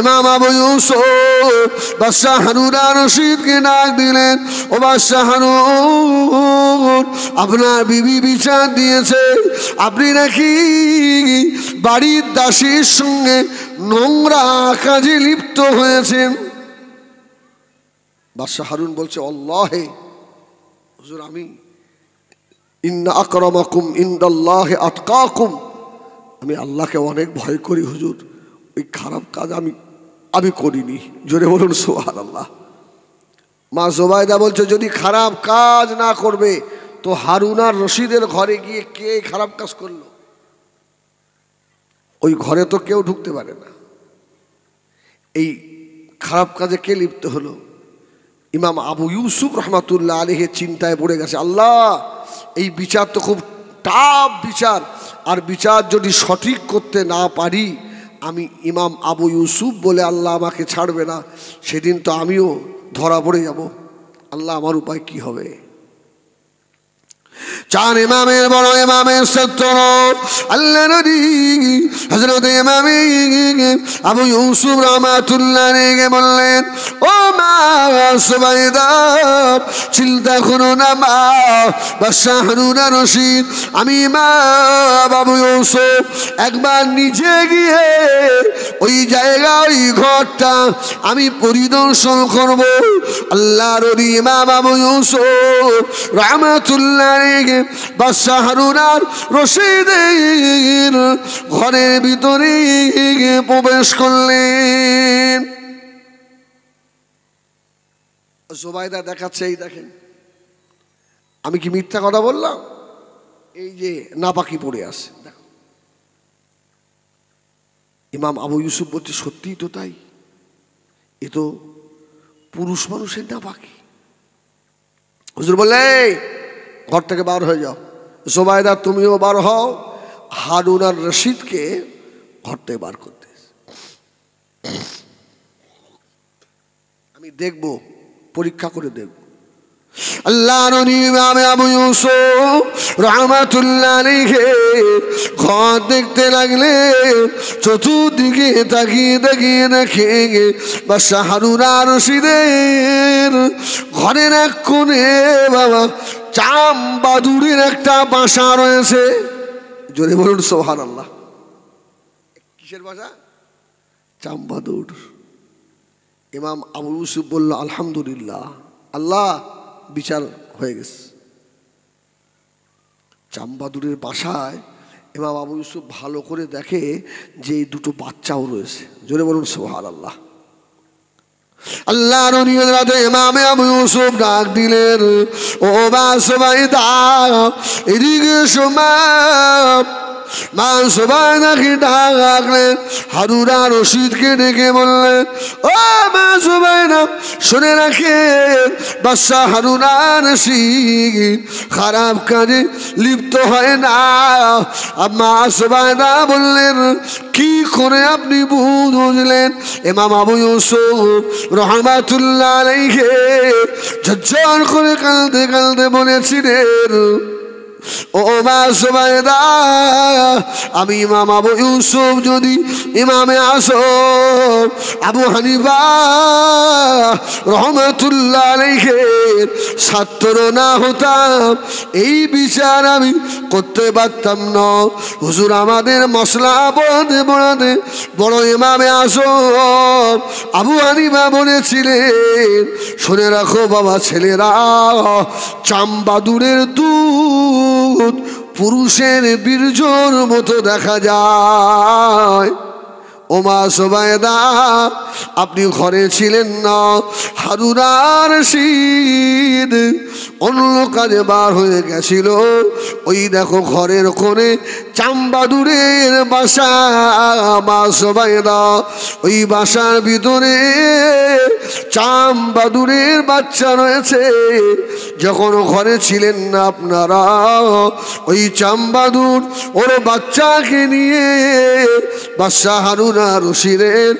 ইমাম আবু ইউসুফ বাদশাহ হানুরা রশিদ কে ডাক দিলেন ও বাদশাহ হানুর আপনার বিবি বিচার দিয়েছে আপনি নাকি বাড়ির দাসীর সঙ্গে নোংরা কাজে লিপ্ত হয়েছেন বাদশাহ হারুন বলছে অল্লাহে হুজুর আমি ইন্না আকরমাকুম ইন্দাল্লাহে আটকাকুম আমি আল্লাহকে অনেক ভয় করি হুজুর ওই খারাপ কাজ আমি আমি করিনি জোরে বলুন সোহার আল্লাহ মা জোবায়দা বলছে যদি খারাপ কাজ না করবে তো হারুনার রশিদের ঘরে গিয়ে কে খারাপ কাজ করলো ওই ঘরে তো কেউ ঢুকতে পারে না এই খারাপ কাজে কে লিপ্ত হলো ইমাম আবু ইউসুফ রহমাতুল্লাহ আলহে চিন্তায় পড়ে গেছে আল্লাহ এই বিচার তো খুব টাপ বিচার আর বিচার যদি সঠিক করতে না পারি আমি ইমাম আবু ইউসুফ বলে আল্লাহ আমাকে ছাড়বে না সেদিন তো আমিও ধরা পড়ে যাব আল্লাহ আমার উপায় কি হবে চার ইমামের বড় ইমামের সত্তর আল্লাহ নবী হজরত ইমামে আবু ইউসুফ রহমাতুল্লাহ রেগে বললেন ও মা সুবাইদার চিন্তা করো না মা বাদশাহ হারুনা রশিদ আমি মা বাবু ইউসুফ একবার নিজে গিয়ে ওই জায়গা ওই ঘরটা আমি পরিদর্শন করব আল্লাহর মা বাবু ইউসুফ রহমাতুল্লাহ বাদশাহ রশিদের ঘরের ভিতরে প্রবেশ করলেন জোবাইদা দেখাচ্ছে এই দেখেন আমি কি মিথ্যা কথা বললাম এই যে নাপাকি পড়ে আছে ইমাম আবু ইউসুফ বলছে সত্যিই তো তাই এ তো পুরুষ মানুষের নাপাকি হুজুর বললে ঘর থেকে বার হয়ে যাও জোবায়দা তুমিও বার হও হারুন আর রশিদকে ঘর থেকে বার করতে আমি দেখব পরীক্ষা করে দেখব ঘর দেখতে লাগলে চতুর্দিকে বা ঘরের এক কোনে বাবা চাম একটা বাসা রয়েছে জোরে বলুন সোহান আল্লাহ কিসের বাসা চাম্বাদুর ইমাম আবু ইউসুফ বলল আলহামদুলিল্লাহ আল্লাহ বিচার হয়ে গেছে চাম্বাদুরের বাসায় ইমাম আবু ইউসুফ ভালো করে দেখে যে এই দুটো বাচ্চাও রয়েছে জোরে বলুন সোহান আল্লাহ আল্লাহর রাতে ইমামে আবু ইউসুফ ডাক দিলেন ও দা এদিকে মা রশিদকে ডেকে ও মা না খারাপ কাজে লিপ্ত হয় না মা সবাইনা না বললেন কি করে আপনি বুঝলেন এমাম আবু ইউসুফ রহমাতুল্লাহ করে কালতে কালতে বলেছিলেন ও মা সুবাইদা আমি ইমাম আবু ইউসুফ যদি ইমামে আসো আবু হানিবা রহমতুল্লাহ লেখে ছাত্র না হতাম এই বিচার আমি করতে পারতাম না হুজুর আমাদের মশলা বড়াতে বড়াতে বড় ইমামে আসো আবু হানিবা বলেছিলেন শুনে রাখো বাবা ছেলেরা চাম্বাদুরের দুধ পুরুষের বীর্যর মতো দেখা যায় ওমা সোবায়দা আপনি ঘরে ছিলেন না হারুরার শীত অন্য কাজে বার হয়ে গেছিল ওই দেখো ঘরের কোণে চাম্বাদুরের বাসা মা সোবায়দা ওই বাসার ভিতরে চাম্বাদুরের বাচ্চা রয়েছে যখন ঘরে ছিলেন না আপনারা ওই চাম্বাদুর ওর বাচ্চাকে নিয়ে বাচ্চা হারুরা রশিরের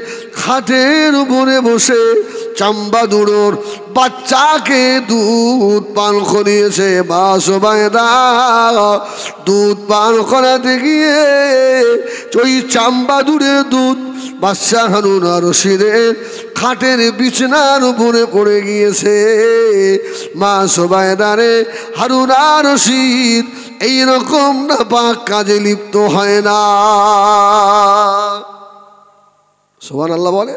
খাটের উপরে বসে চাম্বা দুড়োর বাচ্চাকে দুধ পান করিয়েছে বাসবায়দা দুধ পান করাতে গিয়ে ওই চাম্বা দুড়ে দুধ বাচ্চা হারুন রশিদের খাটের বিছনার উপরে পড়ে গিয়েছে মা সবায়দারে হারুন শির এইরকম না পাক কাজে লিপ্ত হয় না সোহান আল্লাহ বলে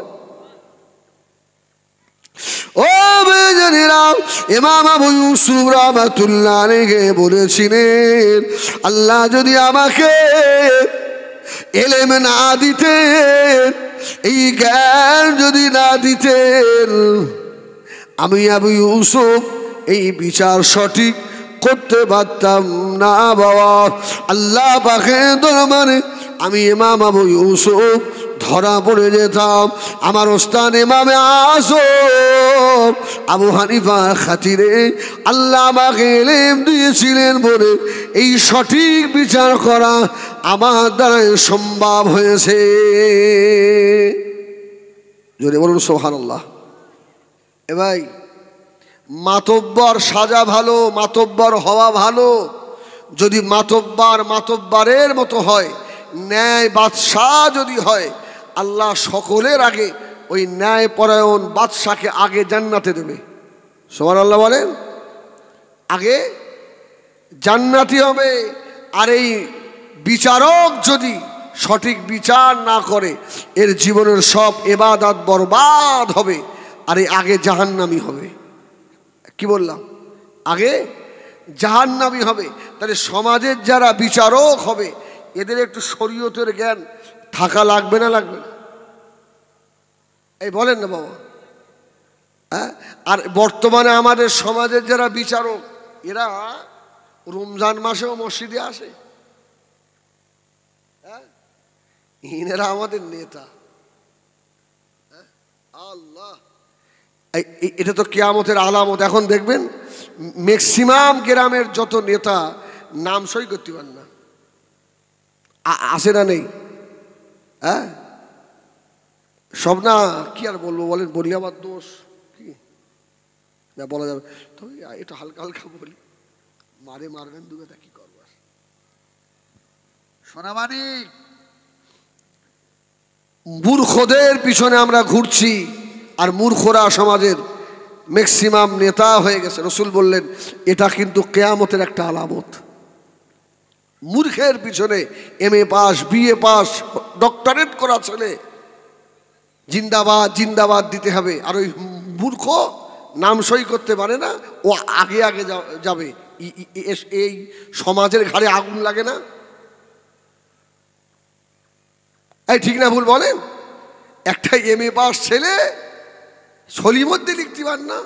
ও বলেছিলেন আল্লাহ যদি আমাকে এলেম না দিতেন এই জ্ঞান যদি না দিতেন আমি আবু ইউসুফ এই বিচার সঠিক করতে পারতাম না বাবা আল্লাহ পাখে মানে আমি ইমাম আবু ইউসুফ ধরা পড়ে যেতাম আমার ওস্তান এমামে আসো আবু হানিফা খাতিরে আল্লাহ আমাকে এলেম দিয়েছিলেন বলে এই সঠিক বিচার করা আমার দ্বারাই সম্ভব হয়েছে জোরে বলুন সোহান আল্লাহ এ ভাই মাতব্বর সাজা ভালো মাতব্বর হওয়া ভালো যদি মাতব্বার মাতব্বারের মতো হয় ন্যায় বাদশাহ যদি হয় আল্লাহ সকলের আগে ওই ন্যায় পরায়ণ বাদশাকে আগে জান্নাতে দেবে সোমান আল্লাহ বলেন আগে জান্নাতি হবে আর এই বিচারক যদি সঠিক বিচার না করে এর জীবনের সব এবাদাত বরবাদ হবে আর এই আগে জাহান্নামি হবে কি বললাম আগে জাহান্নামি হবে তাহলে সমাজের যারা বিচারক হবে এদের একটু শরীয়তের জ্ঞান থাকা লাগবে না লাগবে না এই বলেন না বাবা হ্যাঁ আর বর্তমানে আমাদের সমাজের যারা বিচারক এরা রমজান মাসেও মসজিদে আসে হ্যাঁ আমাদের নেতা হ্যাঁ? আল্লাহ এটা তো কেয়ামতের আলামত এখন দেখবেন ম্যাক্সিমাম গ্রামের যত নেতা নাম সই করতে পারেন না আসে না নেই হ্যাঁ সব না কি আর বলবো বলেন বলি আমার দোষ কি না বলা যাবে তো এটা হালকা হালকা বলি মারে মারবেন দুবে তা কি করবো আর সোনামানি মূর্খদের পিছনে আমরা ঘুরছি আর মূর্খরা সমাজের ম্যাক্সিমাম নেতা হয়ে গেছে রসুল বললেন এটা কিন্তু কেয়ামতের একটা আলামত মূর্খের পিছনে M A pass B A pass doctorate করা ছেলে জিন্দাবাদ জিন্দাবাদ দিতে হবে আর ওই মূর্খ নাম সই করতে পারে না ও আগে আগে যাবে এই সমাজের ঘাড়ে আগুন লাগে না এই ঠিক না ভুল বলেন একটা এম এ পাস ছেলে সলিমধ্যে লিখতে পার না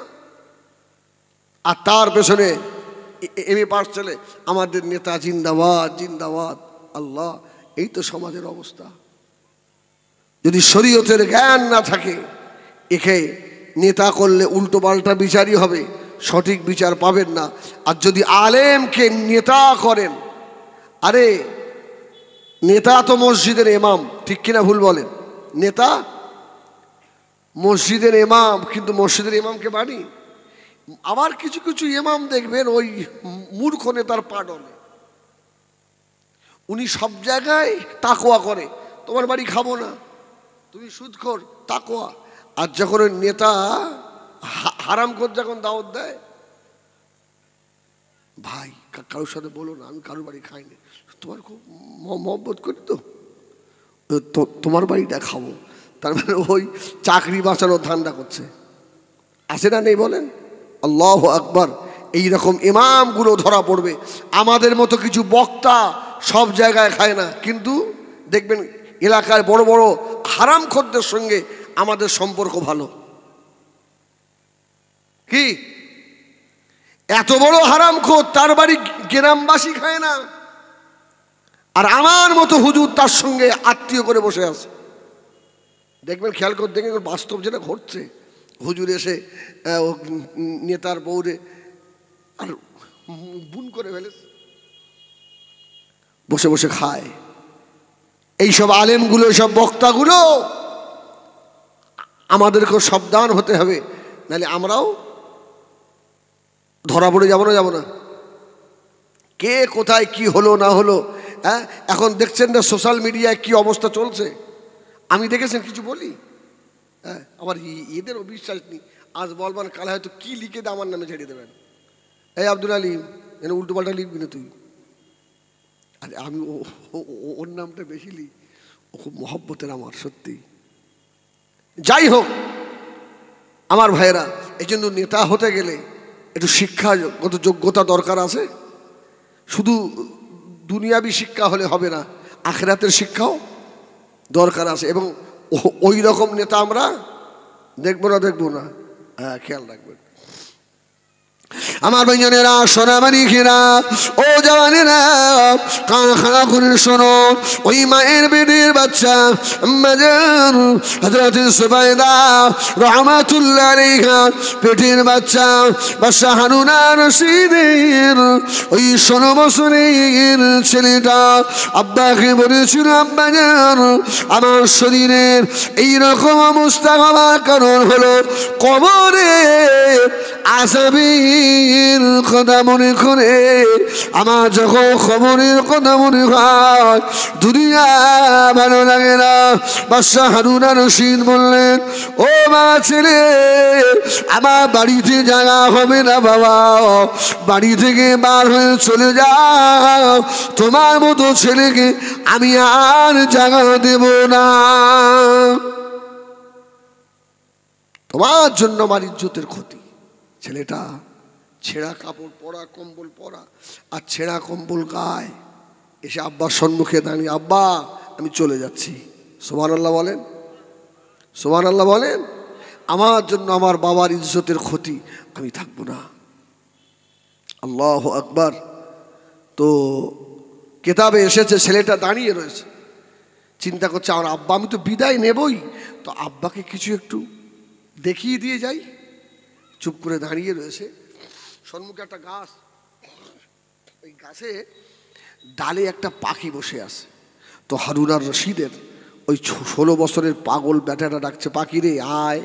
আর তার পেছনে এম এ পাশ ছেলে আমাদের নেতা জিন্দাবাদ জিন্দাবাদ আল্লাহ এই তো সমাজের অবস্থা যদি শরীয়তের জ্ঞান না থাকে একে নেতা করলে উল্টো পাল্টা বিচারই হবে সঠিক বিচার পাবেন না আর যদি আলেমকে নেতা করেন আরে নেতা তো মসজিদের এমাম ঠিক কিনা ভুল বলেন নেতা মসজিদের এমাম কিন্তু মসজিদের এমামকে বাড়ি আবার কিছু কিছু ইমাম দেখবেন ওই মূর্খ নেতার পা ডলে উনি সব জায়গায় তাকোয়া করে তোমার বাড়ি খাবো না তুমি সুদ কর তাকোয়া আর যখন ওই নেতা হারাম কর যখন দাওয়াত দেয় ভাই কারোর সাথে বলো না আমি কারোর বাড়ি খাইনি তোমার খুব মহব্বত করি তো তোমার বাড়িটা খাবো তার মানে ওই চাকরি বাঁচানোর ধান্দা করছে আসে না নেই বলেন আল্লাহ আকবর এইরকম ইমামগুলো ধরা পড়বে আমাদের মতো কিছু বক্তা সব জায়গায় খায় না কিন্তু দেখবেন এলাকার বড় বড় হারাম খদ্দের সঙ্গে আমাদের সম্পর্ক ভালো কি এত বড় হারাম খোদ তার বাড়ি গ্রামবাসী খায় না আর আমার মতো হুজুর তার সঙ্গে আত্মীয় করে বসে আছে দেখবেন খেয়াল করতে দেখবেন বাস্তব যেটা ঘটছে হুজুর এসে নেতার বউরে আর বুন করে ফেলে বসে বসে খায় এইসব আলেমগুলো সব বক্তাগুলো আমাদেরকেও সাবধান হতে হবে নাহলে আমরাও ধরা পড়ে যাবো না যাবো না কে কোথায় কি হলো না হলো হ্যাঁ এখন দেখছেন না সোশ্যাল মিডিয়ায় কি অবস্থা চলছে আমি দেখেছেন কিছু বলি হ্যাঁ আবার এদের অবিশ্বাস নেই আজ বলবান কালে হয়তো কী লিখে দে আমার নামে ছেড়ে দেবেন এই আব্দুল আলিম যেন উল্টোপাল্টা লিখবি না তুই আরে আমি ওর নামটা বেশি লি ও খুব মহব্বতের আমার সত্যি যাই হোক আমার ভাইয়েরা এই জন্য নেতা হতে গেলে একটু শিক্ষা কত যোগ্যতা দরকার আছে শুধু দুনিয়াবি শিক্ষা হলে হবে না আখেরাতের শিক্ষাও দরকার আছে এবং ওই রকম নেতা আমরা দেখবো না দেখবো না হ্যাঁ খেয়াল রাখবেন আমার সোনা মানি খেরা ও জওয়ানেরা কান খাড়া করে শোনো ওই মায়ের বেডের বাচ্চা মাজার হজরত সুবাইদা রহমাতুল্লাহ রেখা পেটের বাচ্চা বাদশাহ হারুনা রশিদের ওই ষোলো বছরের ছেলেটা আব্বাকে বলেছিল আব্বাজান আমার শরীরের এইরকম অবস্থা হওয়ার কারণ হলো কবরে আসাবির নবীর কথা মনে করে আমার যখন খবরের কথা মনে হয় দুনিয়া ভালো লাগে না বাদশা হারুনা রশিদ বললেন ও মা ছেলে আমার বাড়িতে জায়গা হবে না বাবা বাড়ি থেকে বার হয়ে চলে যাও তোমার মতো ছেলেকে আমি আর জায়গা দেব না তোমার জন্য আমার ইজ্জতের ক্ষতি ছেলেটা ছেঁড়া কাপড় পরা কম্বল পরা আর ছেঁড়া কম্বল গায় এসে আব্বার সম্মুখে দাঁড়িয়ে আব্বা আমি চলে যাচ্ছি সোমান আল্লাহ বলেন সোমান আল্লাহ বলেন আমার জন্য আমার বাবার ইজ্জতের ক্ষতি আমি থাকবো না আল্লাহ আকবার তো কেতাবে এসেছে ছেলেটা দাঁড়িয়ে রয়েছে চিন্তা করছে আমার আব্বা আমি তো বিদায় নেবই তো আব্বাকে কিছু একটু দেখিয়ে দিয়ে যাই চুপ করে দাঁড়িয়ে রয়েছে সন্মুখে একটা গাছ ওই গাছে ডালে একটা পাখি বসে আছে তো হারুন আর রশিদের ওই ষোলো বছরের পাগল ব্যাটাটা ডাকছে পাখি রে আয়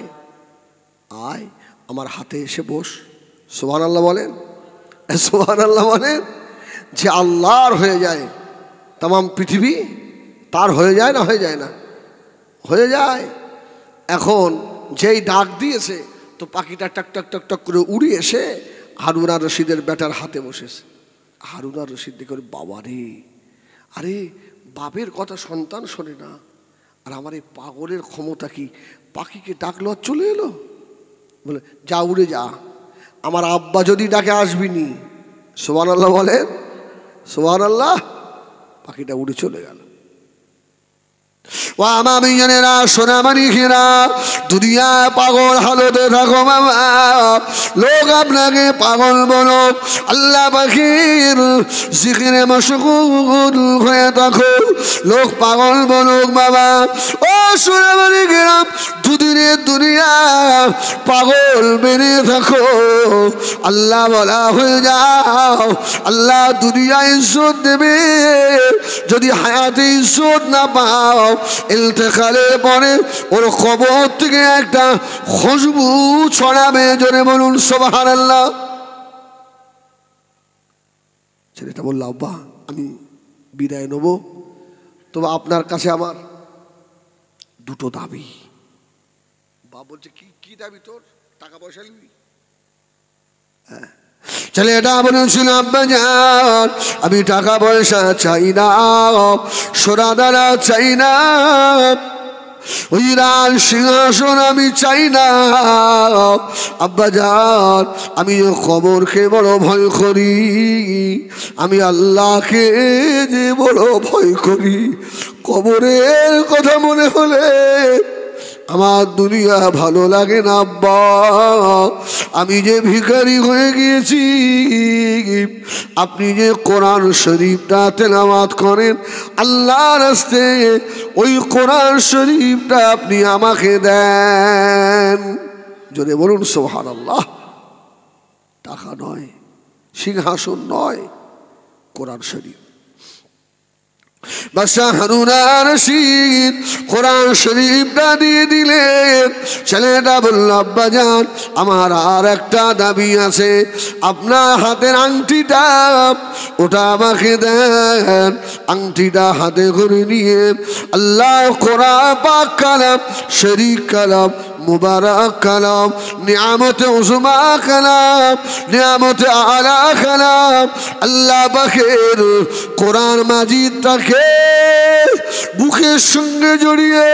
আয় আমার হাতে এসে বস সোহান আল্লাহ বলেন সোহান আল্লাহ বলেন যে আল্লাহর হয়ে যায় তাম পৃথিবী তার হয়ে যায় না হয়ে যায় না হয়ে যায় এখন যেই ডাক দিয়েছে তো পাখিটা টক টক টক টক করে উড়ে এসে হারুনা রশিদের ব্যাটার হাতে বসেছে হারুনা রশিদ দেখে বাবা রে আরে বাপের কথা সন্তান শোনে না আর আমার এই পাগলের ক্ষমতা কি পাখিকে ডাকলো আর চলে এলো বলে যা উড়ে যা আমার আব্বা যদি ডাকে আসবি নি সোহান আল্লাহ বলেন সোহান আল্লাহ পাখিটা উড়ে চলে গেল ও আমার দুজনেরা সোনামানি ঘেরা দুনিয়া পাগল হালতে থাকো মামা লোক আপনাকে পাগল বলো আল্লাহ পাখির জিখিরে মশগুল হয়ে থাকো লোক পাগল বলুক বাবা ও সুরাবলি গেলাম দুদিনে দুনিয়া পাগল মেরে থাকো আল্লাহ বলা হয়ে যাও আল্লাহ দুনিয়া ইজ্জত দেবে যদি হায়াতে ইজ্জত না পাও ইন্তেকালের পরে ওর কবর থেকে একটা খুশবু ছড়াবে জোরে বলুন সবহার আল্লাহ ছেলেটা বললাম আব্বা আমি বিদায় নেবো তবে আপনার কাছে আমার দুটো দাবি বা বলছে কি কি দাবি তোর টাকা পয়সা নিবি হ্যাঁ এটা বলেছিল আব্বা আমি টাকা পয়সা চাই না সোনা দানা চাই না ওই রাজ সিংহাসন আমি চাই না আব্বা যান আমি খবরকে বড় ভয় করি আমি আল্লাহকে যে বড় ভয় করি কবরের কথা মনে হলে আমার দুনিয়া ভালো লাগে না আব্বা আমি যে ভিখারি হয়ে গিয়েছি আপনি যে কোরআন শরীফটা তেলামাত করেন আল্লাহ রাস্তে ওই কোরআন শরীফটা আপনি আমাকে দেন জোরে বলুন সোহান আল্লাহ টাকা নয় সিংহাসন নয় কোরআন শরীফ বাদশাহ হারুনার রশিদ কোরআন শরীফটা দিয়ে দিলেন ছেলেটা বলল আব্বা যান আমার আর একটা দাবি আছে আপনার হাতের আংটিটা ওটা আমাকে দেন আংটিটা হাতে ঘুরে নিয়ে আল্লাহ কোরআ পাক কালাম শরীফ কালাম مبارک کلام نعمت عظما কালাম نعمت আলা কালাম আল্লাহ বাখের কোরআন মাজিদ তাকে বুকের সঙ্গে জড়িয়ে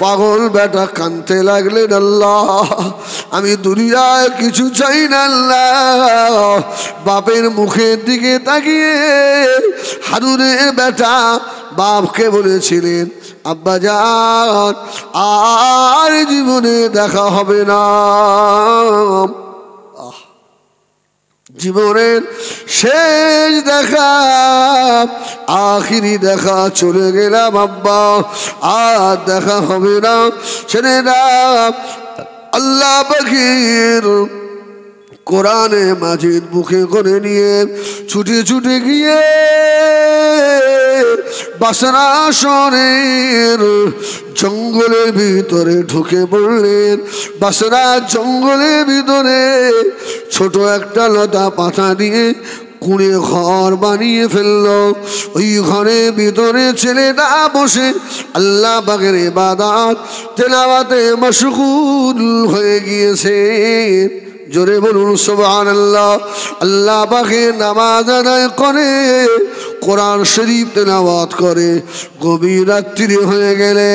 পাগল বেটা কানতে লাগলেন আল্লাহ আমি দুনিয়ায় কিছু চাই না আল্লাহ বাপের মুখের দিকে তাকিয়ে হারুরে বেটা বাপকে বলেছিলেন আব্বা যান আর জীবনে দেখা হবে না জীবনের শেষ দেখা আখিরি দেখা চলে গেলাম আব্বা আর দেখা হবে না ছেলে না আল্লাহ বাকির কোরআনে মাজিদ মুখে করে নিয়ে ছুটে ছুটে গিয়ে বাসরাসনের জঙ্গলের ভিতরে ঢুকে পড়লেন বাসরা জঙ্গলের ভিতরে ছোট একটা লতা পাতা দিয়ে কুড়ে ঘর বানিয়ে ফেলল ওই ঘরের ভিতরে ছেলেটা বসে আল্লাহ বাগের বাদাত তেলাবাতে মশগুল হয়ে গিয়েছে জোরে বলুন সোবান আল্লাহ আল্লাহ পাখে নামাজ আদায় করে কোরআন শরীফ তেলাওয়াত করে গভীর রাত্রি হয়ে গেলে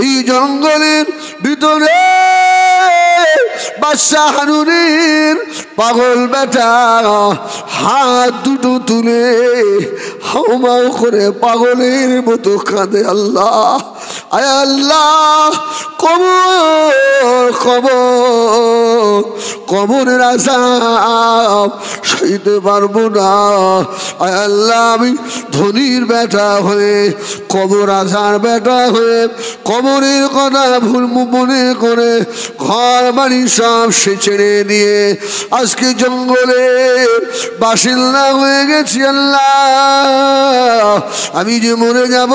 ওই জঙ্গলের ভিতরে বাদশাহ হারুনের পাগল বেটা হাত দুটো তুলে হাউমাউ করে পাগলের মতো কাঁদে আল্লাহ আয় আল্লাহ কবর কবর রাজা আজাব সইতে পারবো না আয় আল্লাহ আমি ধনির বেটা হয়ে কবর আজার বেটা হয়ে কবরের কথা ভুল মনে করে ঘর বাড়ি সব সে ছেড়ে দিয়ে আজকে জঙ্গলে বাসিন্দা হয়ে গেছি আল্লাহ আমি যে মরে যাব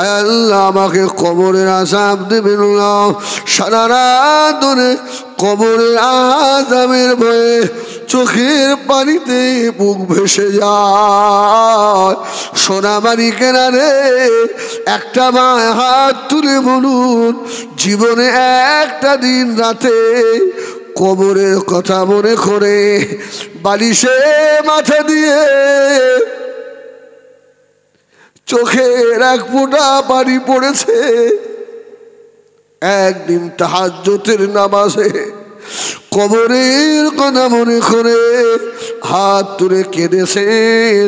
আয় আল্লাহ আল্লাহ আমাকে কবরের আজাব দেবেন সারারা ধরে কবরের আজামের ভয়ে চোখের পানিতে বুক ভেসে যায় সোনামারি কেনারে একটা মা হাত তুলে বলুন জীবনে একটা দিন রাতে কবরের কথা মনে করে বালিশে মাথা দিয়ে চোখের এক ফোঁটা পানি পড়েছে একদিন নাম নামাজে কবরের কথা মনে করে হাত তুলে কেঁদেছেন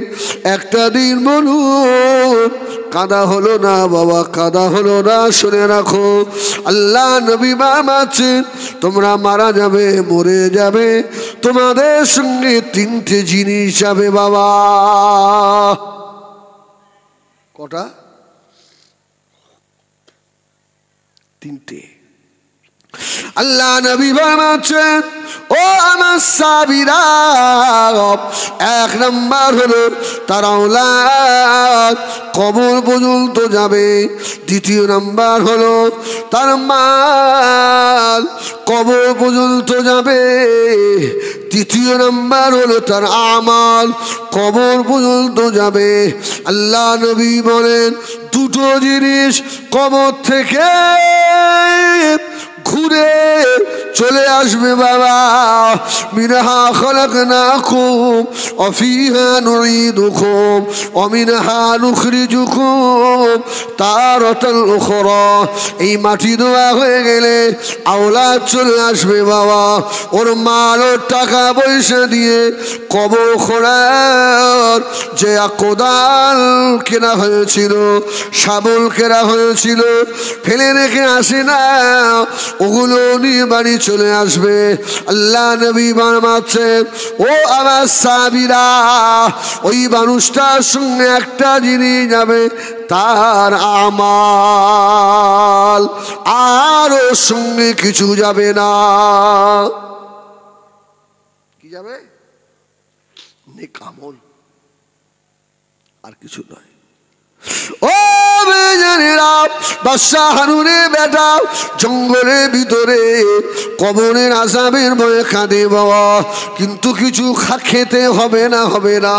একটা দিন বলুন কাদা হলো না বাবা কাদা হলো না শুনে রাখো আল্লাহ নবী মাম আছেন তোমরা মারা যাবে মরে যাবে তোমাদের সঙ্গে তিনটে জিনিস যাবে বাবা কটা তিনটে আল্লাহ নবী বানাচ্ছেন ও আমার সাবিরা এক নম্বর হলো তারাওলা ওলাদ কবর পর্যন্ত যাবে দ্বিতীয় নাম্বার হলো তার মাল কবর পর্যন্ত যাবে তৃতীয় নাম্বার হলো তার আমাল কবর পর্যন্ত যাবে আল্লাহ নবী বলেন দুটো জিনিস কবর থেকে ঘুরে চলে আসবে বাবা মিনহা খলক না খুব অফিহা নড়ি দুখুম অমিনহা নুখরি জুখুম তার অতল উখর এই মাটি দেওয়া হয়ে গেলে আওলা চলে আসবে বাবা ওর মাল ওর টাকা পয়সা দিয়ে কব খোড়ার যে কোদাল কেনা হয়েছিল শাবল কেনা হয়েছিল ফেলে রেখে আসে না ওগুলো নিয়ে বাড়ি চলে আসবে আল্লাহ নবী বানাচ্ছে ও আমার সাবিরা ওই মানুষটার সঙ্গে একটা জিনিস যাবে তার আমাল আর সঙ্গে কিছু যাবে না কি যাবে নেক আমল আর কিছু নয় ও বাদশাহ হারুনে বেটা জঙ্গলের ভিতরে কবরের আসামের ভয়ে কাঁদে বাবা কিন্তু কিছু খা খেতে হবে না হবে না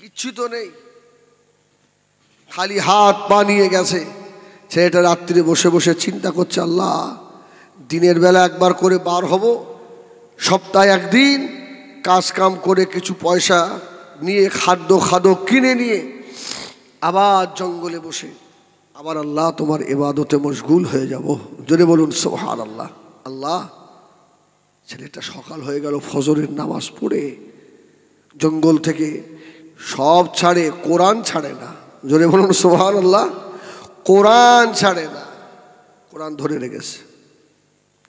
কিচ্ছু তো নেই খালি হাত পা নিয়ে গেছে ছেলেটা রাত্রিরে বসে বসে চিন্তা করছে আল্লাহ দিনের বেলা একবার করে বার হব সপ্তাহে একদিন কাজ কাম করে কিছু পয়সা নিয়ে খাদ্য খাদ্য কিনে নিয়ে আবার জঙ্গলে বসে আবার আল্লাহ তোমার এবাদতে মশগুল হয়ে যাব জোরে বলুন সোহান আল্লাহ আল্লাহ ছেলেটা সকাল হয়ে গেল ফজরের নামাজ পড়ে জঙ্গল থেকে সব ছাড়ে কোরআন ছাড়ে না জোরে বলুন সোহান আল্লাহ কোরআন ছাড়ে না কোরআন ধরে রেখেছে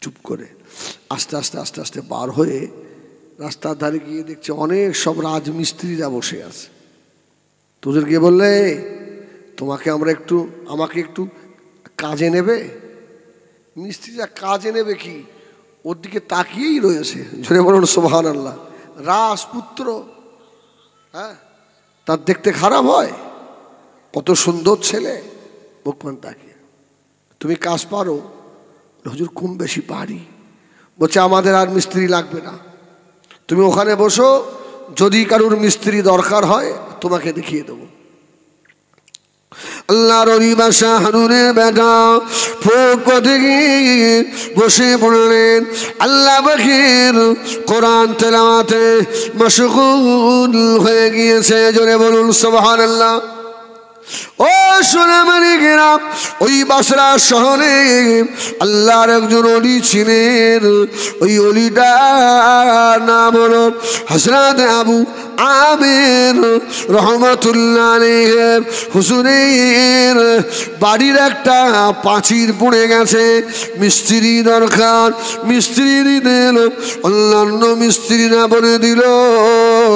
চুপ করে আস্তে আস্তে আস্তে আস্তে বার হয়ে রাস্তার ধারে গিয়ে দেখছে অনেক সব রাজমিস্ত্রিরা বসে আছে তোদের গিয়ে বললে তোমাকে আমরা একটু আমাকে একটু কাজে নেবে মিস্ত্রিরা কাজে নেবে কি ওর দিকে তাকিয়েই রয়েছে ঝরে বলুন সোহান আল্লাহ রাজপুত্র হ্যাঁ তার দেখতে খারাপ হয় কত সুন্দর ছেলে ভগবান তাকে তুমি কাজ পারো হজুর কম বেশি পারি বলছে আমাদের আর মিস্ত্রি লাগবে না তুমি ওখানে বসো যদি কারুর মিস্ত্রি দরকার হয় তোমাকে দেখিয়ে দেবো আল্লাহ রবি বাসা হানুরে বেটা বসে পড়লেন আল্লাহ বাকির কোরআন তেলাতে মশগুল হয়ে গিয়েছে জোরে বলুন সবহান আল্লাহ ও মানে গেরাম ওই বাসরা শহরে আল্লাহর একজন অলি ছিলেন ওই অলিটা নাম হলো হসরাত আবু আমের রহমতুল্লাহ হুসুরের বাড়ির একটা পাঁচির পড়ে গেছে মিস্ত্রি দরকার মিস্ত্রি দিল অন্যান্য মিস্ত্রিরা বলে দিল ও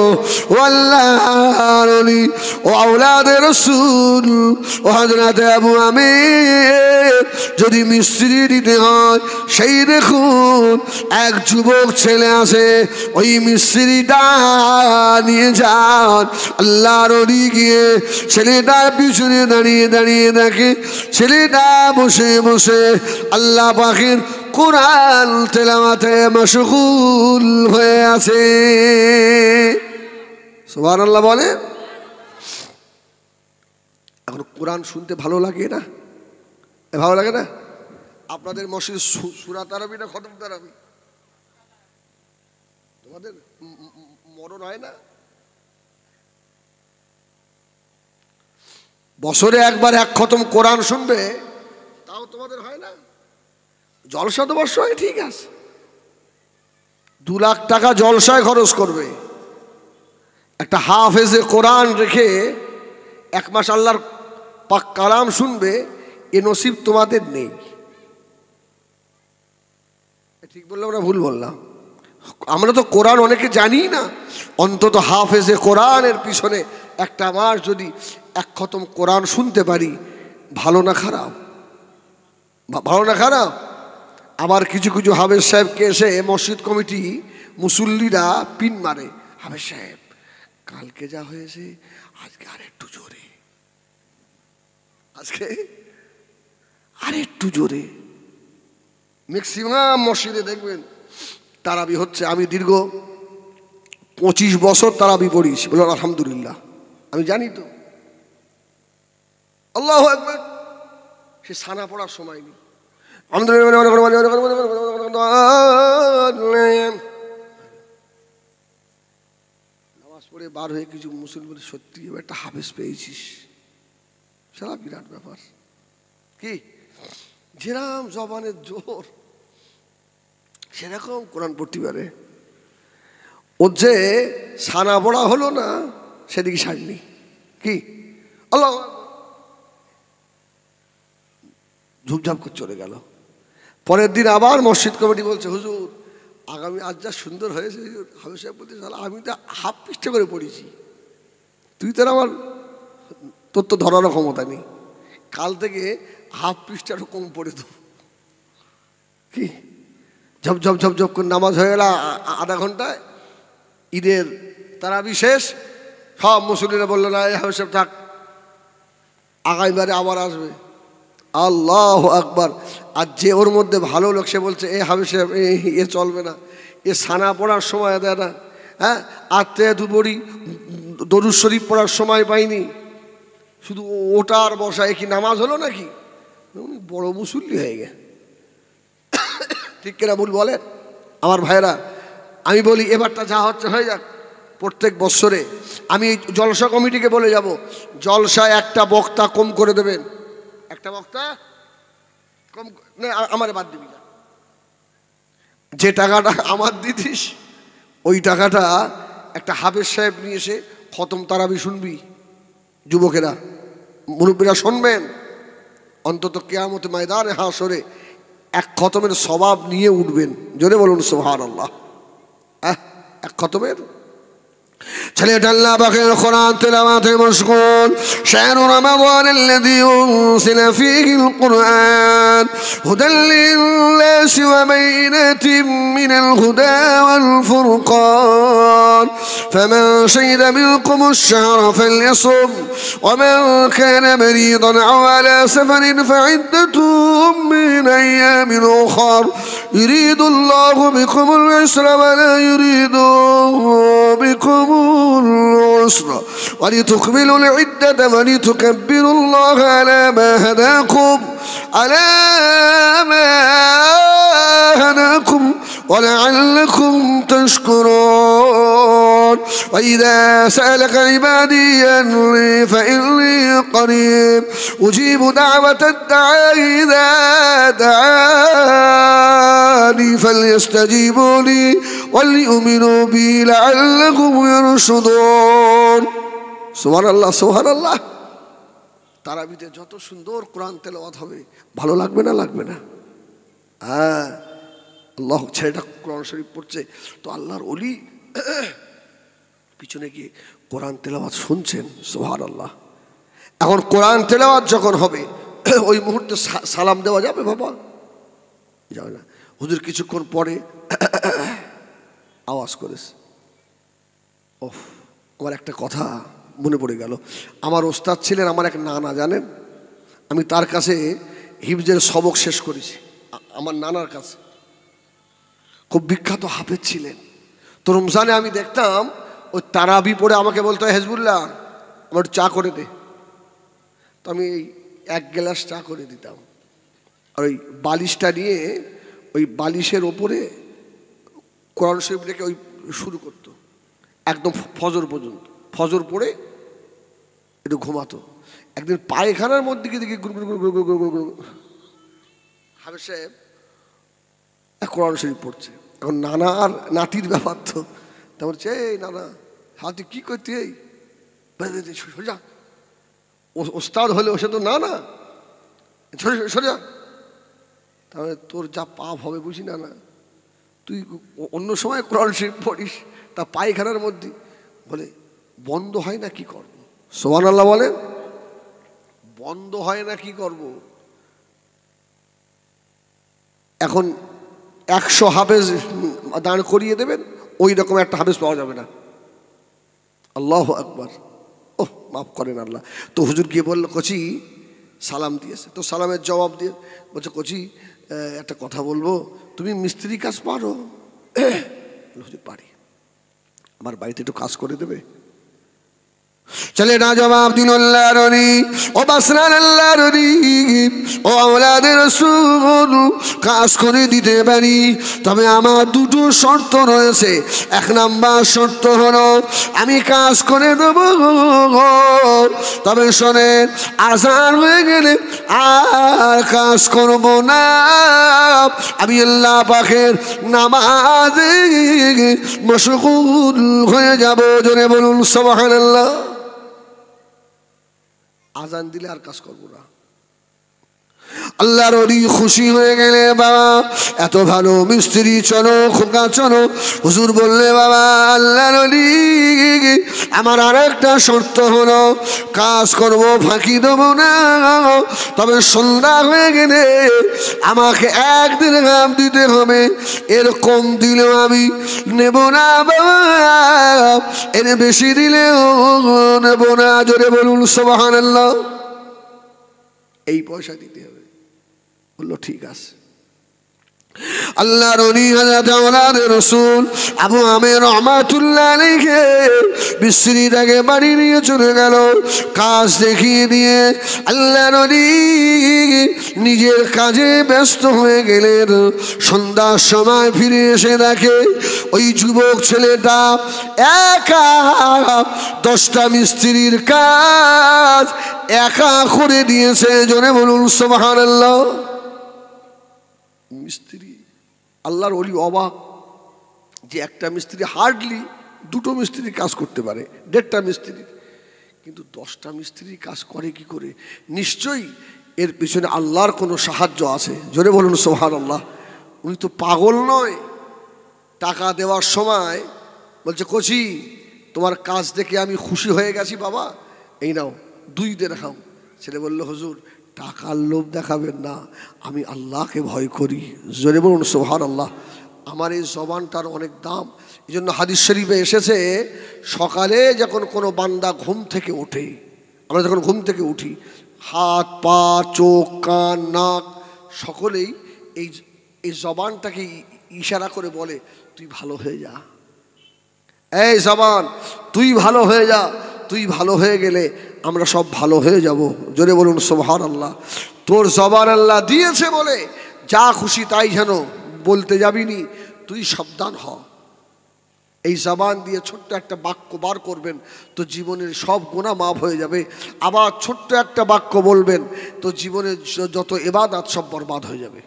যদি মিস্ত্রি দিতে হয় সেই দেখুন এক যুবক ছেলে আছে ওই মিস্ত্রিটা নিয়ে যান আল্লাহর গিয়ে ছেলেটার পিছনে দাঁড়িয়ে দাঁড়িয়ে দেখে ছেলেটা বসে বসে আল্লাহ পাখির কোরআন তেলামাতে মশগুল হয়ে আছে সোহান আল্লাহ বলে এখন কোরআন শুনতে ভালো লাগে না ভালো লাগে না আপনাদের মসজিদ সুরা তারাবি না খতম তারাবি তোমাদের মরণ হয় না বছরে একবার এক খতম কোরআন শুনবে তাও তোমাদের হয় জলসা বর্ষ হয় ঠিক আছে দু লাখ টাকা জলসায় খরচ করবে একটা হাফ হেজে কোরআন রেখে এক মাস আল্লাহর পাক কালাম শুনবে এ নসিব তোমাদের নেই ঠিক বললাম না ভুল বললাম আমরা তো কোরআন অনেকে জানি না অন্তত হাফ হেজে কোরআনের পিছনে একটা মাস যদি এক খতম কোরআন শুনতে পারি ভালো না খারাপ ভালো না খারাপ আবার কিছু কিছু হাবেজ সাহেবকে এসে মসজিদ কমিটি মুসল্লিরা পিন মারে হাবেজ সাহেব কালকে যা হয়েছে আজকে আর একটু জোরে আজকে আর একটু জোরে ম্যাক্সিমাম মসজিদে দেখবেন তারাবি হচ্ছে আমি দীর্ঘ পঁচিশ বছর তারাবি পড়িস বললাম আলহামদুলিল্লাহ আমি জানি তো আল্লাহ একবার সে সানা পড়ার সময় নেই নামাজ পড়ে বার হয়ে কিছু মুসলিম বলে সত্যি একটা হাফেজ পেয়েছিস সারা বিরাট ব্যাপার কি যেরাম জবানের জোর সেরকম কোরআন পড়তে পারে ওর যে সানা বড়া হলো না সেদিকে ছাড়নি কি আল্লাহ ঝুপঝাপ করে চলে গেল পরের দিন আবার মসজিদ কমিটি বলছে হুজুর আগামী আজ যা সুন্দর হয়েছে হুজুর হাবিব সাহেব বলতে আমি তো হাফ পৃষ্ঠে করে পড়েছি তুই তোর আমার তোর তো ধরারও ক্ষমতা নেই কাল থেকে হাফ পৃষ্ঠে পৃষ্ঠাটা কম পড়ে তো কি ঝপ ঝপ ঝপ ঝপ করে নামাজ হয়ে গেল আধা ঘন্টায় ঈদের তারা বিশেষ সব মুসলিরা বললো না এই হাবিব সাহেব থাক আগামীবারে আবার আসবে আল্লাহ আকবার আর যে ওর মধ্যে ভালো লোক সে বলছে এ হাবি সাহেব এ চলবে না এ সানা পড়ার সময় দেয় না হ্যাঁ আত্মে দুপুরি দরুদ শরীফ পড়ার সময় পাইনি শুধু ওটার বসা কি নামাজ হলো নাকি উনি বড় মুসল্লি হয়ে গে ঠিক কেনা ভুল বলে আমার ভাইরা আমি বলি এবারটা যা হচ্ছে হয়ে যাক প্রত্যেক বছরে আমি জলসা কমিটিকে বলে যাব জলসা একটা বক্তা কম করে দেবেন একটা বক্তা কম না আমার বাদ দিবি না যে টাকাটা আমার দিতিস ওই টাকাটা একটা হাফেজ সাহেব নিয়ে এসে খতম তারাবি শুনবি যুবকেরা মুরব্বীরা শুনবেন অন্তত কেয়ামত হা হাসরে এক খতমের স্বভাব নিয়ে উঠবেন জোরে বলুন সোহার আল্লাহ এক খতমের تليت الله بقي القرآن تلاوات مشغول شهر رمضان الذي أنزل فيه القرآن هدى للناس وبينات من الهدى والفرقان فمن شهد منكم الشهر فليصم ومن كان مريضا أو على سفر فعدة من أيام أخر يريد الله بكم العسر ولا يريد بكم العسر ولتكملوا العدة ولتكبروا الله على ما هداكم على ما هداكم ولعلكم تشكرون وإذا سألك عبادي أني فإني قريب أجيب دعوة الدعاء إذا دعاني فليستجيبوا لي وليؤمنوا بي لعلكم يرجعون সুদন সোহার আল্লাহ সোহার আল্লাহ তারাবিতে যত সুন্দর কোরআন তেলাওয়াত হবে ভালো লাগবে না লাগবে না হ্যাঁ আল্লাহ ছেলেটা কোরআন শরীফ পড়ছে তো আল্লাহর অলি পিছনে গিয়ে কোরআন তেলাওয়াত শুনছেন সোহার আল্লাহ এখন কোরআন তেলাওয়াত যখন হবে ওই মুহূর্তে সালাম দেওয়া যাবে বাবা যাবে না হুজুর কিছুক্ষণ পরে আওয়াজ করেছে ওহ আমার একটা কথা মনে পড়ে গেল আমার ওস্তাদ ছিলেন আমার এক নানা জানেন আমি তার কাছে হিফজের সবক শেষ করেছি আমার নানার কাছে খুব বিখ্যাত হাফেজ ছিলেন তো রমজানে আমি দেখতাম ওই তারাবি পড়ে আমাকে বলতো হেজবুল্লাহ আমার একটু চা করে দে তো আমি এক গ্লাস চা করে দিতাম আর ওই বালিশটা নিয়ে ওই বালিশের ওপরে কোরআন শরীফ রেখে ওই শুরু করত একদম ফজর পর্যন্ত ফজর পড়ে একটু ঘুমাতো একদিন পায়খানার মধ্যে গিয়ে দেখি গুরু গুড় গুড় গুড় গুড় গুড় হাবিব সাহেব কোরআন শরীফ পড়ছে এখন নানা আর নাতির ব্যাপার তো তা বলছে এই নানা তুই কী করতে এই সোজা ওস্তাদ হলে ও সে তো না না সোজা তাহলে তোর যা পাপ হবে বুঝি না না তুই অন্য সময় কোরআন শরীফ পড়িস তা পায়খানার মধ্যে বলে বন্ধ হয় না কি করব সোহান আল্লাহ বলেন বন্ধ হয় না কি করব এখন একশো হাফেজ দাঁড় করিয়ে দেবেন ওই রকম একটা হাফেজ পাওয়া যাবে না আল্লাহ আকবার ও মাফ করেন আল্লাহ তো হুজুর গিয়ে বললো কচি সালাম দিয়েছে তো সালামের জবাব দিয়ে বলছে কচি একটা কথা বলবো তুমি মিস্ত্রি কাজ পারো হুজুর পারি আমার বাড়িতে একটু কাজ করে দেবে চলে না জবাব দিন রনি ও বাসরান রনি ও আমাদের কাজ করে দিতে পারি তবে আমার দুটো শর্ত রয়েছে এক নাম্বার শর্ত হলো আমি কাজ করে দেব তবে শোনেন আসার হয়ে গেলে আর কাজ করব না আমি আল্লাহ পাখের নামাজ মশকুল হয়ে যাব জোরে বলুন সবাহান আল্লাহ আজান দিলে আর কাজ করবো না আল্লাহর অলি খুশি হয়ে গেলে বাবা এত ভালো মিস্ত্রি চলো খোকা চলো হুজুর বললে বাবা আল্লাহর অলি আমার আর একটা শর্ত হলো কাজ করব ফাঁকি দেব না তবে সন্ধ্যা হয়ে গেলে আমাকে একদিন গাম দিতে হবে এরকম দিলেও আমি নেব না বাবা এর বেশি দিলেও নেব না জোরে বলুন সোবাহান এই পয়সা দিতে হবে বললো ঠিক আছে আমের তাকে বাড়ি নিয়ে চলে গেল কাজ দেখিয়ে দিয়ে নিজের কাজে ব্যস্ত হয়ে গেলেন সন্ধ্যার সময় ফিরে এসে দেখে ওই যুবক ছেলেটা একা দশটা মিস্ত্রির কাজ একা করে দিয়েছে জনে বলুন সোমাহার মিস্ত্রি আল্লাহর অলি অবাক যে একটা মিস্ত্রি হার্ডলি দুটো মিস্ত্রি কাজ করতে পারে দেড়টা মিস্ত্রি কিন্তু দশটা মিস্ত্রি কাজ করে কি করে নিশ্চয়ই এর পিছনে আল্লাহর কোনো সাহায্য আছে জোরে বলুন সোহান আল্লাহ উনি তো পাগল নয় টাকা দেওয়ার সময় বলছে কচি তোমার কাজ দেখে আমি খুশি হয়ে গেছি বাবা এই নাও দুই দেড় খাও ছেলে বলল হুজুর টাকার লোভ দেখাবেন না আমি আল্লাহকে ভয় করি জোরে বলুন সোহার আল্লাহ আমার এই জবানটার অনেক দাম এই জন্য হাদিস শরীফে এসেছে সকালে যখন কোনো বান্দা ঘুম থেকে ওঠে আমরা যখন ঘুম থেকে উঠি হাত পা চোখ কান নাক সকলেই এই এই জবানটাকে ইশারা করে বলে তুই ভালো হয়ে যা এই জবান তুই ভালো হয়ে যা তুই ভালো হয়ে গেলে আমরা সব ভালো হয়ে যাব জোরে বলুন সোহান আল্লাহ তোর জবান আল্লাহ দিয়েছে বলে যা খুশি তাই যেন বলতে যাবিনি তুই সাবধান হ এই জবান দিয়ে ছোট্ট একটা বাক্য বার করবেন তো জীবনের সব গোনা মাফ হয়ে যাবে আবার ছোট্ট একটা বাক্য বলবেন তো জীবনের যত এবাদাত সব বরবাদ হয়ে যাবে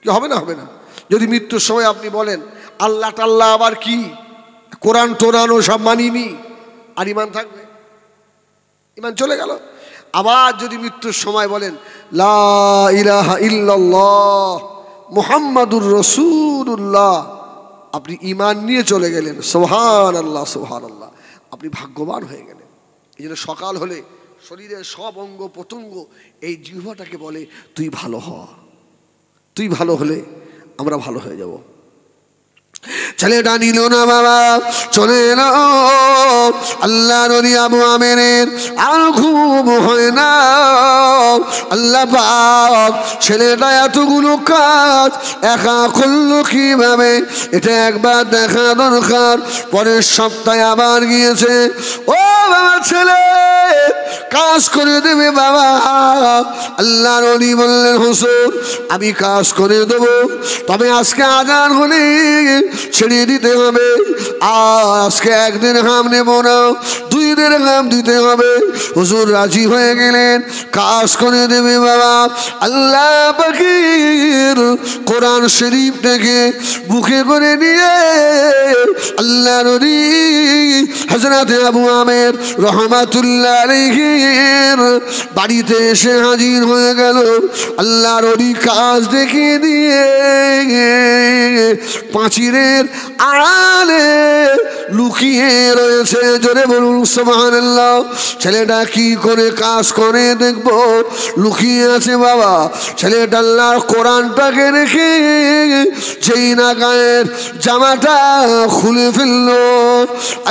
কি হবে না হবে না যদি মৃত্যুর সময় আপনি বলেন আল্লাহ টাল্লাহ আবার কি কোরআন টোরান ও সব মানিনি আর ইমান থাকবে ইমান চলে গেল আবার যদি মৃত্যুর সময় বলেন লা ইলাহা মোহাম্মদুর রসুল্লাহ আপনি ইমান নিয়ে চলে গেলেন সোহান আল্লাহ সোহান আল্লাহ আপনি ভাগ্যবান হয়ে গেলেন এই জন্য সকাল হলে শরীরের সব অঙ্গ প্রত্যঙ্গ এই জিহ্বাটাকে বলে তুই ভালো হ তুই ভালো হলে আমরা ভালো হয়ে যাবো ছেলেটা নিল না বাবা চলে এলো আল্লাহ নদী আবু আমেরের আর ঘুম হয় না আল্লাহ বাপ ছেলেটা এতগুলো কাজ একা করলো কিভাবে এটা একবার দেখা দরকার পরের সপ্তাহে আবার গিয়েছে ও বাবা ছেলে কাজ করে দেবে বাবা আল্লাহ রনি বললেন হুসুর আমি কাজ করে দেবো তবে আজকে আজান হলে ছড়িয়ে দিতে হবে আজকে একদিন হাম নেব না দুই দিন হাম দিতে হবে হুজুর রাজি হয়ে গেলেন কাজ করে দেবে বাবা আল্লাহ পাখির কোরআন থেকে বুকে করে নিয়ে আল্লাহ নদী হজরত আবু আমের রহমাতুল্লাহ রেহির বাড়িতে এসে হাজির হয়ে গেল আল্লাহর ওরই কাজ দেখিয়ে দিয়ে পাঁচিরের আড়ালে লুকিয়ে রয়েছে জোরে বলুন সুবহানাল্লাহ ছেলেটা কি করে কাজ করে দেখব লুকিয়ে আছে বাবা ছেলেটা আল্লাহ কোরআনটাকে রেখে যেই না গায়ের জামাটা খুলে ফেলল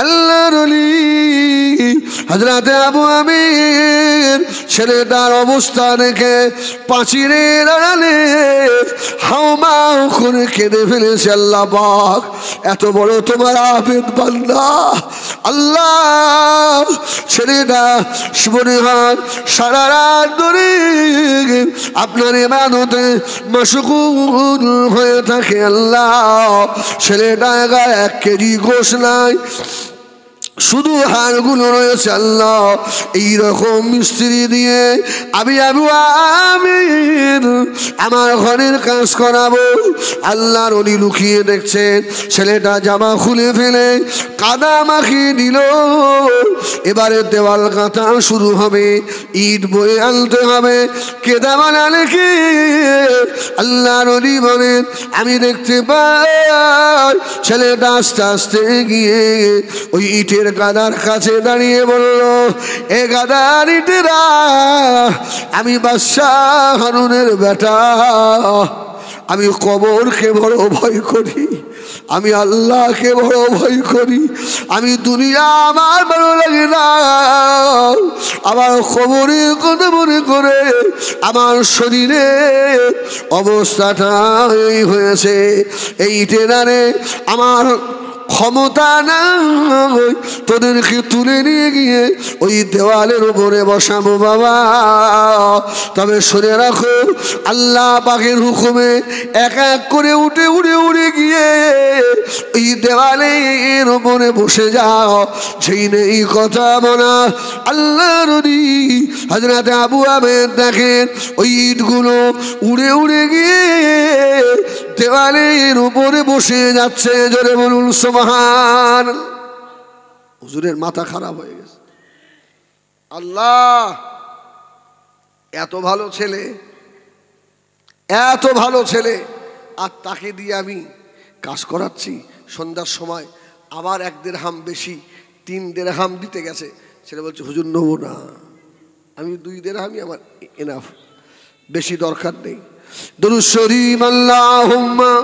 আল্লাহ রলি হাজরাতে আবু আমি ছেলেটার অবস্থা দেখে পাঁচিরে দাঁড়ালে হাও মাও করে কেঁদে ফেলেছে আল্লাহ বাক এত বড় তোমার আবেদ বান্দা আল্লাহ ছেলে না মনে হন সারা রাত আপনার এমানতে মশগুল হয়ে থাকে আল্লাহ ছেলে না এক কেজি ঘোষ নাই শুধু হাড়গুলো রয়েছে আল্লাহ এইরকম মিস্ত্রি দিয়ে আমি আবু আমির আমার ঘরের কাজ করাবো আল্লাহর অলি লুকিয়ে দেখছেন ছেলেটা জামা খুলে ফেলে কাদা মাখিয়ে দিল এবারে দেওয়াল কাঁথা শুরু হবে ইট বয়ে আনতে হবে কেদা বানালে কি আল্লাহর অলি বলেন আমি দেখতে পাই ছেলেটা আস্তে আস্তে গিয়ে ওই ইটের ইটের গাদার কাছে দাঁড়িয়ে বলল এ গাদার ইটেরা আমি বাদশাহ হারুনের বেটা আমি কবরকে বড় ভয় করি আমি আল্লাহকে বড় ভয় করি আমি দুনিয়া আমার ভালো লাগে না আমার খবরের কথা মনে করে আমার শরীরে অবস্থাটা হয়েছে এই টেনারে আমার ক্ষমতা না তোদেরকে তুলে নিয়ে গিয়ে ওই দেওয়ালের উপরে বসাবো বাবা তবে সরে রাখো আল্লাহ পাখির হুকুমে এক এক করে উঠে উড়ে উড়ে গিয়ে ওই দেওয়ালের উপরে বসে যাও সেই নেই কথা বলা আল্লাহ রনি হাজরাতে আবু আবেদ দেখেন ওই ইটগুলো উড়ে উড়ে গিয়ে দেওয়ালের উপরে বসে যাচ্ছে জোরে বলুন সব হুজুরের মাথা খারাপ হয়ে গেছে আল্লাহ এত ভালো ছেলে এত ভালো ছেলে আর তাকে দিয়ে আমি কাজ করাচ্ছি সন্ধ্যার সময় আবার এক দেড় হাম বেশি তিন দেড় হাম দিতে গেছে ছেলে বলছে হুজুর নেবো না আমি দুই দেড় হামি আমার এনাফ বেশি দরকার নেই আল্লাহ মাল্লাহ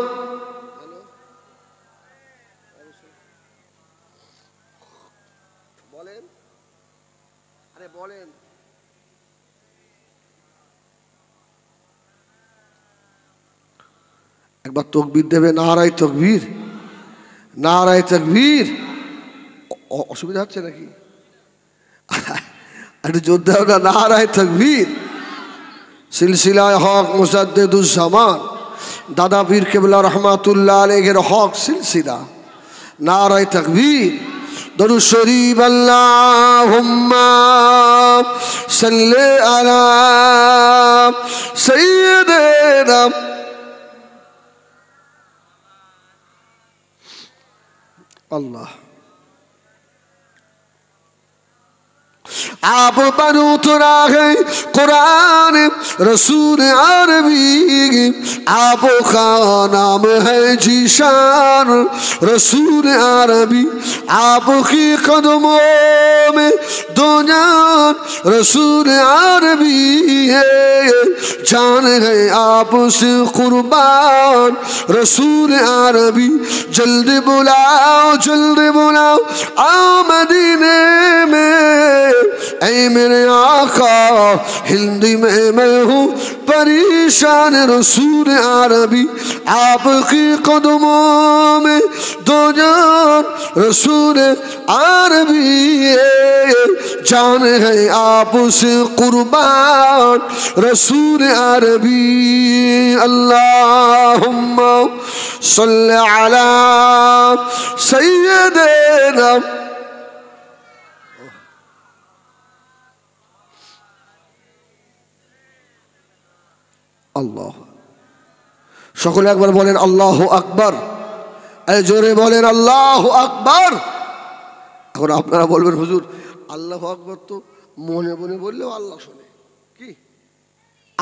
একবার তকবির দেবে নারায় তকবীর নারায় তকবীর অসুবিধা হচ্ছে নাকি একটু জোর দেব না নারায় তকবীর সিলসিলায় হক মুসাদ্দুজ্জামান দাদা পীর কেবলা রহমাতুল্লাহ আলেগের হক সিলসিলা নারায় তকবীর দরু শরীফ اللہم صلی আলা سیدنا Allah. आप पर उतरा तो है कुरान रसूल अरबी आप का नाम है जीशान रसूल अरबी आप की कदमों में दो जान रसूल अरबी है جان گئی آپ سے قربان رسول عربی جلد بلاؤ جلد بلاؤ آؤ مدینے میں اے میرے آقا ہندی میں میں ہوں پریشان رسول عربی آپ کی قدموں میں دو جان رسول عربی جان گئی آپ سے قربان رسول عربي اللهم আল্লাহ সকলে একবার বলেন আল্লাহ আকবর জোরে বলেন আল্লাহ আকবর এখন আপনারা বলবেন হুজুর আল্লাহ আকবর তো মনে মনে বললেও আল্লাহ শুনে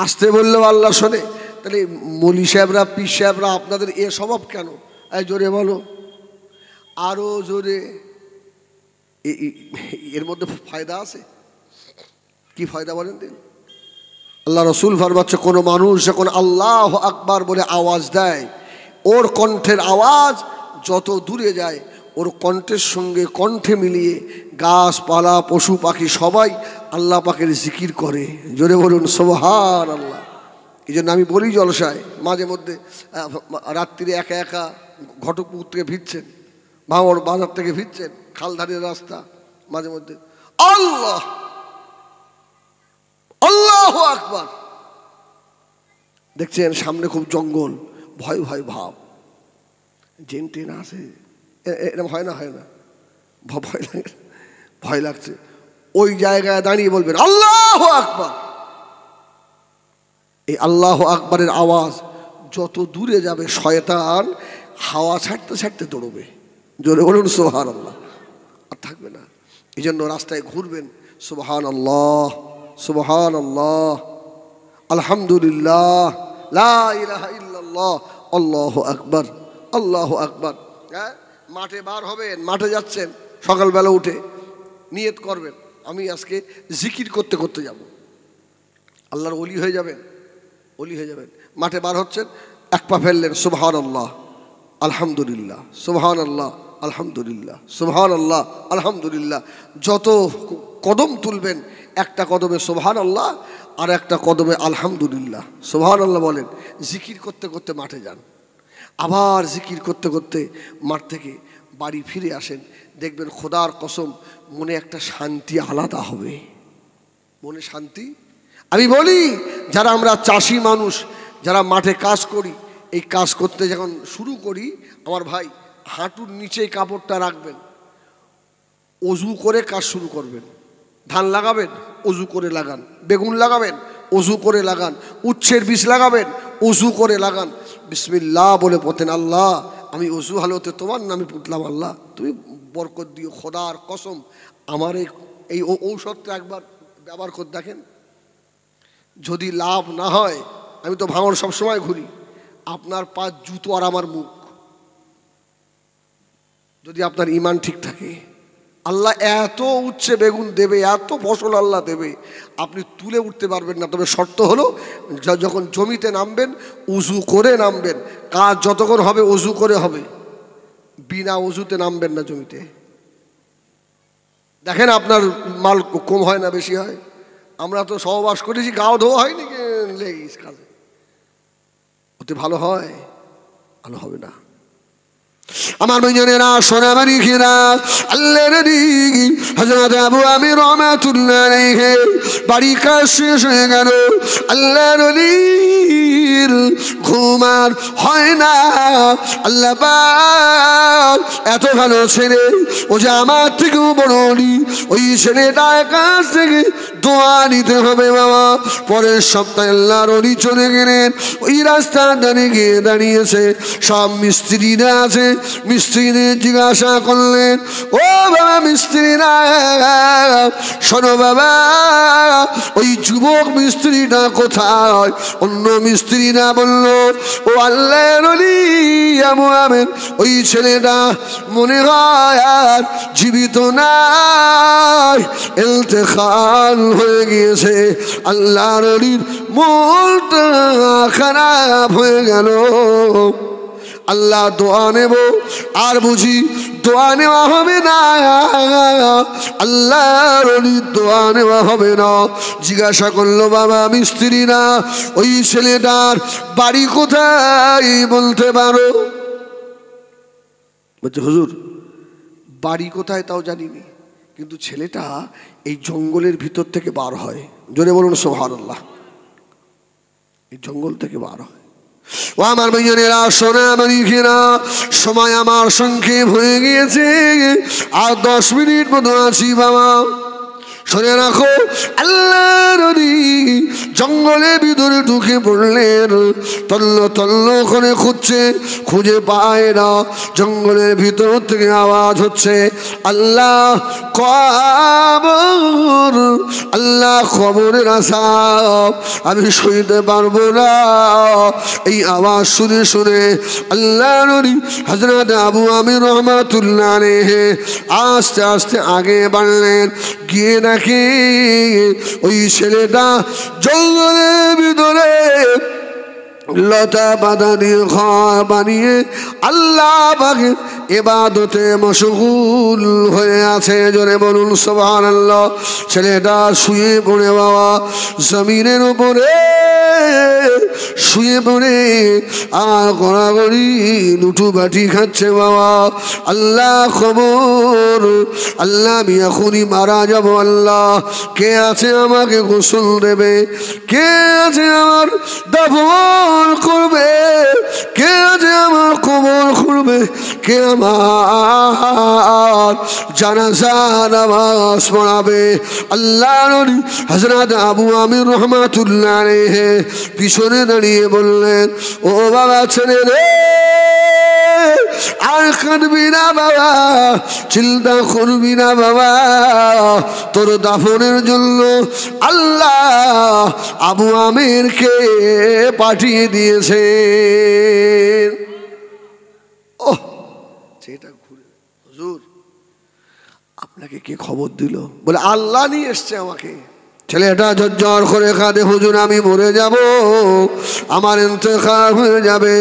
আসতে বললেও আল্লাহ শোনে তাহলে মলি সাহেবরা পি সাহেবরা আপনাদের এ স্বভাব কেন এই জোরে বলো আরও জোরে এর মধ্যে ফায়দা আছে কি ফায়দা বলেন দিন আল্লাহ রসুল ফারমাচ্ছে কোনো মানুষ যখন আল্লাহ আকবার বলে আওয়াজ দেয় ওর কণ্ঠের আওয়াজ যত দূরে যায় ওর কণ্ঠের সঙ্গে কণ্ঠে মিলিয়ে গাছপালা পশু পাখি সবাই আল্লাহ পাখির জিকির করে জোরে বলুন সোহার আল্লাহ এই জন্য আমি বলি জলসায় মাঝে মধ্যে রাত্রিরে একা একা ঘটকপুর থেকে ফিরছেন ভাঙর বাজার থেকে ফিরছেন খালধারের রাস্তা মাঝে মধ্যে আল্লাহ আল্লাহ আকবার দেখছেন সামনে খুব জঙ্গল ভয় ভয় ভাব জেন টেন আছে এরকম হয় না হয় না ভয় লাগে ভয় লাগছে ওই জায়গায় দাঁড়িয়ে বলবেন আল্লাহ আকবর এই আল্লাহ আকবরের আওয়াজ যত দূরে যাবে শয়তান হাওয়া ছাড়তে ছাড়তে দৌড়বে জোরে বলুন সোহান আল্লাহ আর থাকবে না এই জন্য রাস্তায় ঘুরবেন সুবাহান আল্লাহ সুবাহান আল্লাহ আলহামদুলিল্লাহ লাহ আল্লাহ আকবর আল্লাহ আকবর হ্যাঁ মাঠে বার হবেন মাঠে যাচ্ছেন সকালবেলা উঠে নিয়ত করবেন আমি আজকে জিকির করতে করতে যাব আল্লাহর অলি হয়ে যাবেন অলি হয়ে যাবেন মাঠে বার হচ্ছেন এক পা ফেললেন সুবহান আল্লাহ আলহামদুলিল্লাহ সুবহান আল্লাহ আলহামদুলিল্লাহ সুবহান আল্লাহ আলহামদুলিল্লাহ যত কদম তুলবেন একটা কদমে সুবহান আল্লাহ আর একটা কদমে আলহামদুলিল্লাহ সুবহান আল্লাহ বলেন জিকির করতে করতে মাঠে যান আবার জিকির করতে করতে মাঠ থেকে বাড়ি ফিরে আসেন দেখবেন খোদার কসম মনে একটা শান্তি আলাদা হবে মনে শান্তি আমি বলি যারা আমরা চাষি মানুষ যারা মাঠে কাজ করি এই কাজ করতে যখন শুরু করি আমার ভাই হাঁটুর নিচে কাপড়টা রাখবেন অজু করে কাজ শুরু করবেন ধান লাগাবেন অজু করে লাগান বেগুন লাগাবেন অজু করে লাগান উচ্ছের বীজ লাগাবেন অজু করে লাগান বিসমিল্লা বলে পথেন আল্লাহ আমি অজু হালতে তোমার নামে পুতলাম আল্লাহ তুমি বরকত দিও খোদার কসম আমার এই ঔষধটা একবার ব্যবহার করে দেখেন যদি লাভ না হয় আমি তো ভাঙন সবসময় ঘুরি আপনার পা জুতো আর আমার মুখ যদি আপনার ইমান ঠিক থাকে আল্লাহ এত উচ্ছে বেগুন দেবে এত ফসল আল্লাহ দেবে আপনি তুলে উঠতে পারবেন না তবে শর্ত হলো যখন জমিতে নামবেন উজু করে নামবেন কাজ যতক্ষণ হবে উজু করে হবে বিনা উজুতে নামবেন না জমিতে দেখেন আপনার মাল কম হয় না বেশি হয় আমরা তো সহবাস করেছি গাও ধোয়া হয়নি কাজে ওতে ভালো হয় ভালো হবে না আমার বইজনেরা সোনাবারি খেরা আল্লাহ হজরত আবু আমি রহমাতুল্লাহ রেখে বাড়ি কাজ শেষ হয়ে গেল আল্লাহ ঘুমার হয় না আল্লাহ এত ভালো ছেলে ও যে আমার থেকেও বড় ওই ছেলেটার কাছ থেকে দোয়া নিতে হবে বাবা পরের সপ্তাহে আল্লাহ রি চলে গেলেন ওই রাস্তা দাঁড়িয়ে গিয়ে দাঁড়িয়েছে সব মিস্ত্রিরা আছে মিস্ত্রিদের জিজ্ঞাসা করলেন ও বাবা মিস্ত্রিরা শোনো বাবা ওই যুবক মিস্ত্রিটা কোথায় অন্য মিস্ত্রিরা বলল ও আল্লাহ ওই ছেলেটা মনে হয় আর জীবিত নাই খাল হয়ে গিয়েছে আল্লাহ রলির মনটা খারাপ হয়ে গেল আল্লাহ দোয়া নেব আর বুঝি দোয়া নেওয়া হবে না আল্লাহর দোয়া নেওয়া হবে না জিজ্ঞাসা করলো বাবা আমি স্ত্রী না ওই ছেলেটার বাড়ি কোথায় বলতে পারো বলছে হুজুর বাড়ি কোথায় তাও জানিনি কিন্তু ছেলেটা এই জঙ্গলের ভিতর থেকে বার হয় জোরে বলুন সোহার আল্লাহ এই জঙ্গল থেকে বার হয় ও আমার বইজনেরা সোনা মালিকেরা সময় আমার সংক্ষেপ হয়ে গিয়েছে আর দশ মিনিট মতো আছি বাবা শুনে রাখো আল্লাহর জঙ্গলে ভিতরে ঢুকে পড়লেন তল্ল তল্ল করে খুঁজছে খুঁজে পায় না জঙ্গলের ভিতর থেকে আওয়াজ হচ্ছে আল্লাহ কবর আল্লাহ খবরের আশা আমি শুনতে পারবো না এই আওয়াজ শুনে শুনে আল্লাহ নরি হাজরত আবু আমি রহমাতুল্লাহ আস্তে আস্তে আগে বাড়লেন গিয়ে নাকি ওই ছেলেটা জঙ্গলের ভিতরে লতা বাদা দিয়ে ঘর বানিয়ে আল্লাহ বাগে এবাদতে মশগুল হয়ে আছে জোরে বলুন সোহান আল্লাহ ছেলেটা শুয়ে পড়ে বাবা জমিনের উপরে শুয়ে পড়ে আর গড়াগড়ি লুটু বাটি খাচ্ছে বাবা আল্লাহ খবর আল্লাহ আমি এখনই মারা যাব আল্লাহ কে আছে আমাকে গোসল দেবে কে আছে আমার দাবন কবুল করবে কে যে আমার কবুল করবে কে আমার জানাজা আমার পড়াবে আল্লাহ নবী হজরত আবু আমির রহমাতুল্লাহ পিছনে দাঁড়িয়ে বললেন ও বাবা ছেলে রে আর কাঁদবি না বাবা চিন্তা করবি না বাবা তোর দাফনের জন্য আল্লাহ আবু আমিরকে পাঠিয়ে দিয়েছে সেটা ঘুরে আপনাকে কে খবর দিল বলে আল্লাহ নিয়ে এসছে আমাকে ছেলেটা ঝরঝর করে কাঁদে হুজুর আমি মরে যাব আমার এন্তেকাল হয়ে যাবে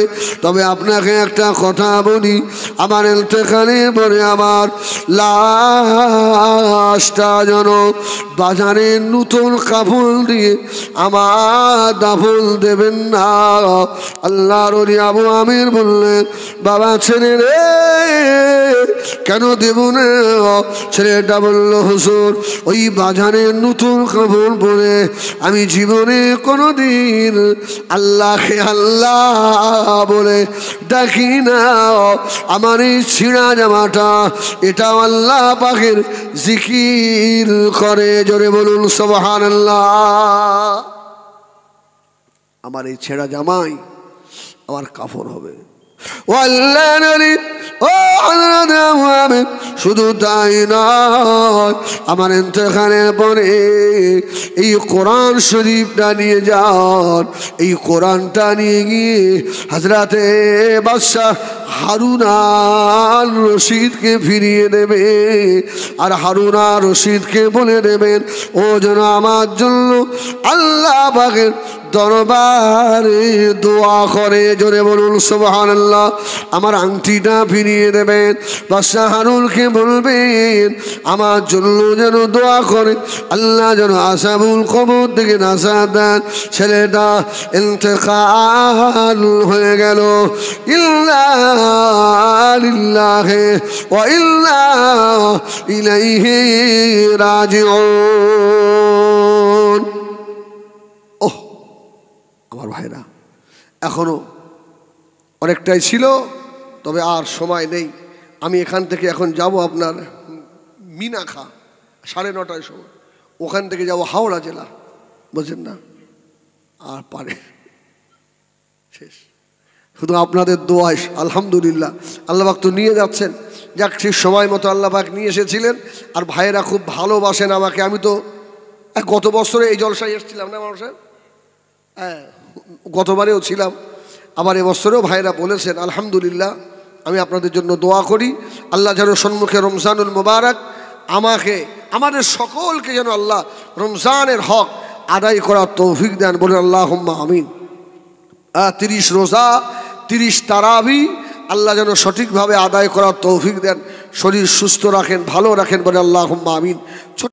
তবে আপনাকে একটা কথা বলি আমার এন্তেকালে পরে আমার লাশটা যেন বাজারে নতুন কাফল দিয়ে আমার দাফল দেবেন না আল্লাহর আবু আমির বললেন বাবা ছেলে রে কেন দেব না ছেলেটা বলল হুজুর ওই বাজারে নতুন কাপড় রসুল বলে আমি জীবনে কোনো দিন আল্লাহকে আল্লাহ বলে ডাকি না আমার এই ছিঁড়া জামাটা এটাও আল্লাহ পাখের জিকির করে জোরে বলুন সবহান আল্লাহ আমার এই ছেঁড়া জামাই আমার কাফর হবে শুধু তাই নয় আমার ইন্তখানের পরে এই কোরআন শরীফটা নিয়ে যান এই কোরআনটা নিয়ে গিয়ে হাজরাতে বাদশাহ হারুনার রশিদকে ফিরিয়ে দেবে আর হারুনা রশিদকে বলে দেবেন ও যেন আমার জন্য আল্লাহ বাগের দরবারে দোয়া করে জোরে বলুন সুবহানাল্লাহ আমার আংটিটা ফিরিয়ে দেবেন বা শাহরুলকে বলবেন আমার জন্য যেন দোয়া করে আল্লাহ যেন আসামুল কবর থেকে নাসা দেন ছেলেটা ইন্তেকাল হয়ে গেল ইল্লাহে ও ইল্লাহ ইলাইহে রাজিউন আমার ভাইরা এখনও অনেকটাই ছিল তবে আর সময় নেই আমি এখান থেকে এখন যাব আপনার মিনাখা সাড়ে নটায় সময় ওখান থেকে যাব হাওড়া জেলা বুঝছেন না আর পারে শেষ শুধু আপনাদের দোয়ায় আলহামদুলিল্লাহ আল্লাহবাক তো নিয়ে যাচ্ছেন যাক ঠিক সময় মতো আল্লাহবাক নিয়ে এসেছিলেন আর ভাইয়েরা খুব ভালোবাসেন আমাকে আমি তো গত বছরে এই জলসায় এসেছিলাম না মানুষের হ্যাঁ গতবারেও ছিলাম আমার এবছরেও ভাইরা বলেছেন আলহামদুলিল্লাহ আমি আপনাদের জন্য দোয়া করি আল্লাহ যেন সম্মুখে রমজানুল মোবারক আমাকে আমাদের সকলকে যেন আল্লাহ রমজানের হক আদায় করার তৌফিক দেন বলে আল্লাহ আমিন তিরিশ রোজা তিরিশ তারাবি আল্লাহ যেন সঠিকভাবে আদায় করার তৌফিক দেন শরীর সুস্থ রাখেন ভালো রাখেন বলে আল্লাহ আমিন